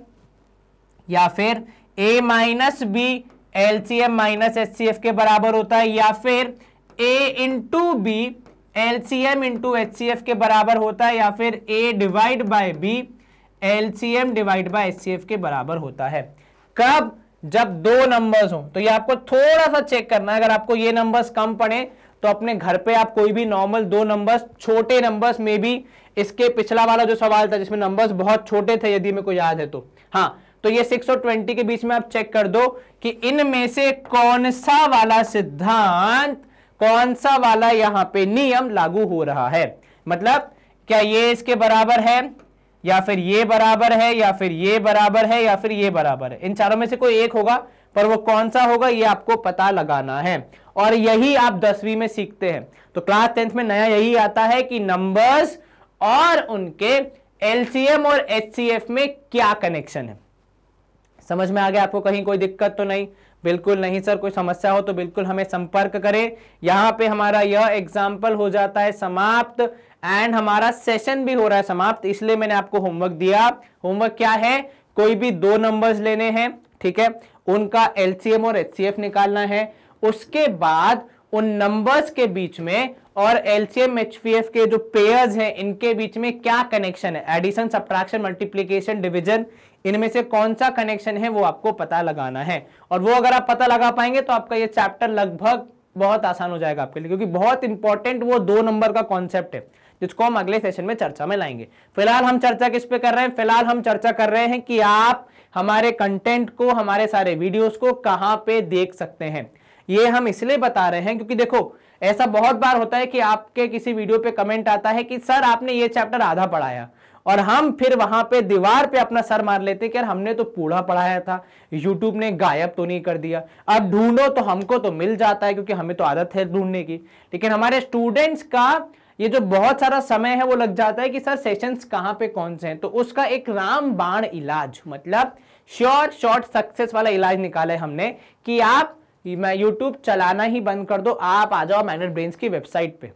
या फिर A minus B LCM minus F के बराबर होता है या फिर A into B L C M into F के बराबर होता है या फिर A divide by B M divide by HCF के बराबर होता है कब जब दो नंबर्स हो तो ये आपको थोड़ा सा चेक करना है अगर आपको ये नंबर्स कम पड़े तो अपने घर पे आप कोई भी नॉर्मल दो नंबर्स छोटे नंबर्स में भी इसके पिछला वाला जो सवाल था जिसमें नंबर्स बहुत छोटे थे यदि मेरे को याद है तो हाँ तो ये 6 और 20 के बीच में आप चेक कर दो कि इनमें से कौन सा वाला सिद्धांत कौन सा वाला यहां पे नियम लागू हो रहा है मतलब क्या ये इसके बराबर है या फिर ये बराबर है या फिर ये बराबर है या फिर ये बराबर है इन चारों में से कोई एक होगा पर वो कौन सा होगा ये आपको पता लगाना है और यही आप दसवीं में सीखते हैं तो क्लास टेंथ में नया यही आता है कि नंबर्स और उनके एलसीएम और एच में क्या कनेक्शन है समझ में आ गया आपको कहीं कोई दिक्कत तो नहीं बिल्कुल नहीं सर कोई समस्या हो तो बिल्कुल हमें संपर्क करें यहाँ पे हमारा यह एग्जाम्पल हो जाता है समाप्त एंड हमारा सेशन भी हो रहा है समाप्त इसलिए मैंने आपको होमवर्क दिया होमवर्क क्या है कोई भी दो नंबर्स लेने हैं ठीक है उनका एलसीएम और एच निकालना है उसके बाद उन नंबर्स के बीच में और एलसीएम एच के जो पेयर्स हैं इनके बीच में क्या कनेक्शन है एडिशन सब्ट्रैक्शन मल्टीप्लीकेशन डिविजन इनमें से कौन सा कनेक्शन है वो आपको पता लगाना है और वो अगर आप पता लगा पाएंगे तो आपका ये चैप्टर लगभग बहुत आसान हो जाएगा आपके लिए क्योंकि बहुत इंपॉर्टेंट वो दो नंबर का कॉन्सेप्ट है जिसको हम अगले सेशन में चर्चा में लाएंगे फिलहाल हम चर्चा किस पे कर रहे हैं फिलहाल हम चर्चा कर रहे हैं कि आप हमारे कंटेंट को हमारे सारे वीडियोस को कहाँ पे देख सकते हैं ये हम इसलिए बता रहे हैं क्योंकि देखो ऐसा बहुत बार होता है कि आपके किसी वीडियो पे कमेंट आता है कि सर आपने ये चैप्टर आधा पढ़ाया और हम फिर वहां पे दीवार पे अपना सर मार लेते कि यार हमने तो पूरा पढ़ाया था यूट्यूब ने गायब तो नहीं कर दिया अब ढूंढो तो हमको तो मिल जाता है क्योंकि हमें तो आदत है ढूंढने की लेकिन हमारे स्टूडेंट्स का ये जो बहुत सारा समय है वो लग जाता है कि सर सेशंस कहाँ पे कौन से हैं तो उसका एक राम बाण इलाज मतलब श्योर शॉर्ट सक्सेस वाला इलाज निकाला है हमने कि आप मैं यूट्यूब चलाना ही बंद कर दो आप आ जाओ मैनर ब्रेन्स की वेबसाइट पे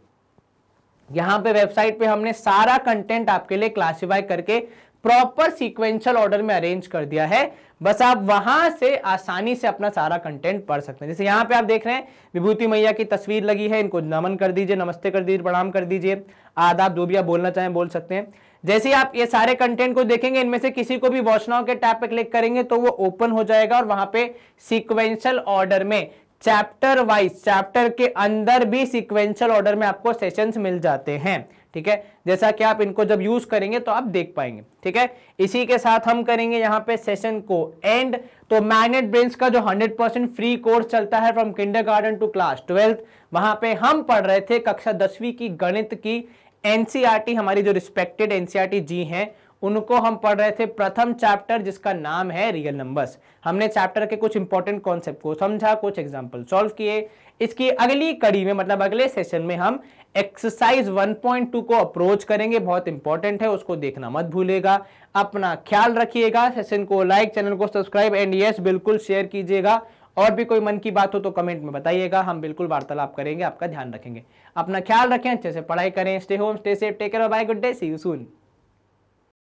यहां पे वेबसाइट पे हमने सारा कंटेंट आपके लिए क्लासिफाई करके प्रॉपर सीक्वेंशियल ऑर्डर में अरेंज कर दिया है बस आप वहां से आसानी से अपना सारा कंटेंट पढ़ सकते हैं जैसे यहाँ पे आप देख रहे हैं विभूति मैया की तस्वीर लगी है इनको नमन कर दीजिए नमस्ते कर दीजिए प्रणाम कर दीजिए आदाब जो भी आप बोलना चाहें बोल सकते हैं जैसे ही आप ये सारे कंटेंट को देखेंगे इनमें से किसी को भी वॉच के टैप पे क्लिक करेंगे तो वो ओपन हो जाएगा और वहां पे सीक्वेंशियल ऑर्डर में चैप्टर वाइज चैप्टर के अंदर भी सिक्वेंशियल ऑर्डर में आपको सेशंस मिल जाते हैं ठीक है जैसा कि आप इनको जब यूज करेंगे तो आप देख पाएंगे ठीक है इसी के साथ हम करेंगे यहाँ पे सेशन को एंड तो मैग्नेट ब्रेन्स का जो 100 परसेंट फ्री कोर्स चलता है from kinder to class twelfth वहां पे हम पढ़ रहे थे कक्षा दसवीं की गणित की एनसीआरटी e हमारी जो रिस्पेक्टेड एनसीआरटी e जी हैं उनको हम पढ़ रहे थे प्रथम चैप्टर जिसका नाम है रियल नंबर्स हमने चैप्टर के कुछ इंपॉर्टेंट कॉन्सेप्ट को समझा कुछ एग्जाम्पल सॉल्व किए इसकी अगली कड़ी में मतलब अगले सेशन में हम एक्सरसाइज 1.2 को अप्रोच करेंगे बहुत इंपॉर्टेंट है उसको देखना मत भूलेगा अपना ख्याल रखिएगा सेशन को लाइक चैनल को सब्सक्राइब एंड यस बिल्कुल शेयर कीजिएगा और भी कोई मन की बात हो तो कमेंट में बताइएगा हम बिल्कुल वार्तालाप करेंगे आपका ध्यान रखेंगे अपना ख्याल रखें अच्छे से पढ़ाई करें stay home stay safe take care bye good day see you soon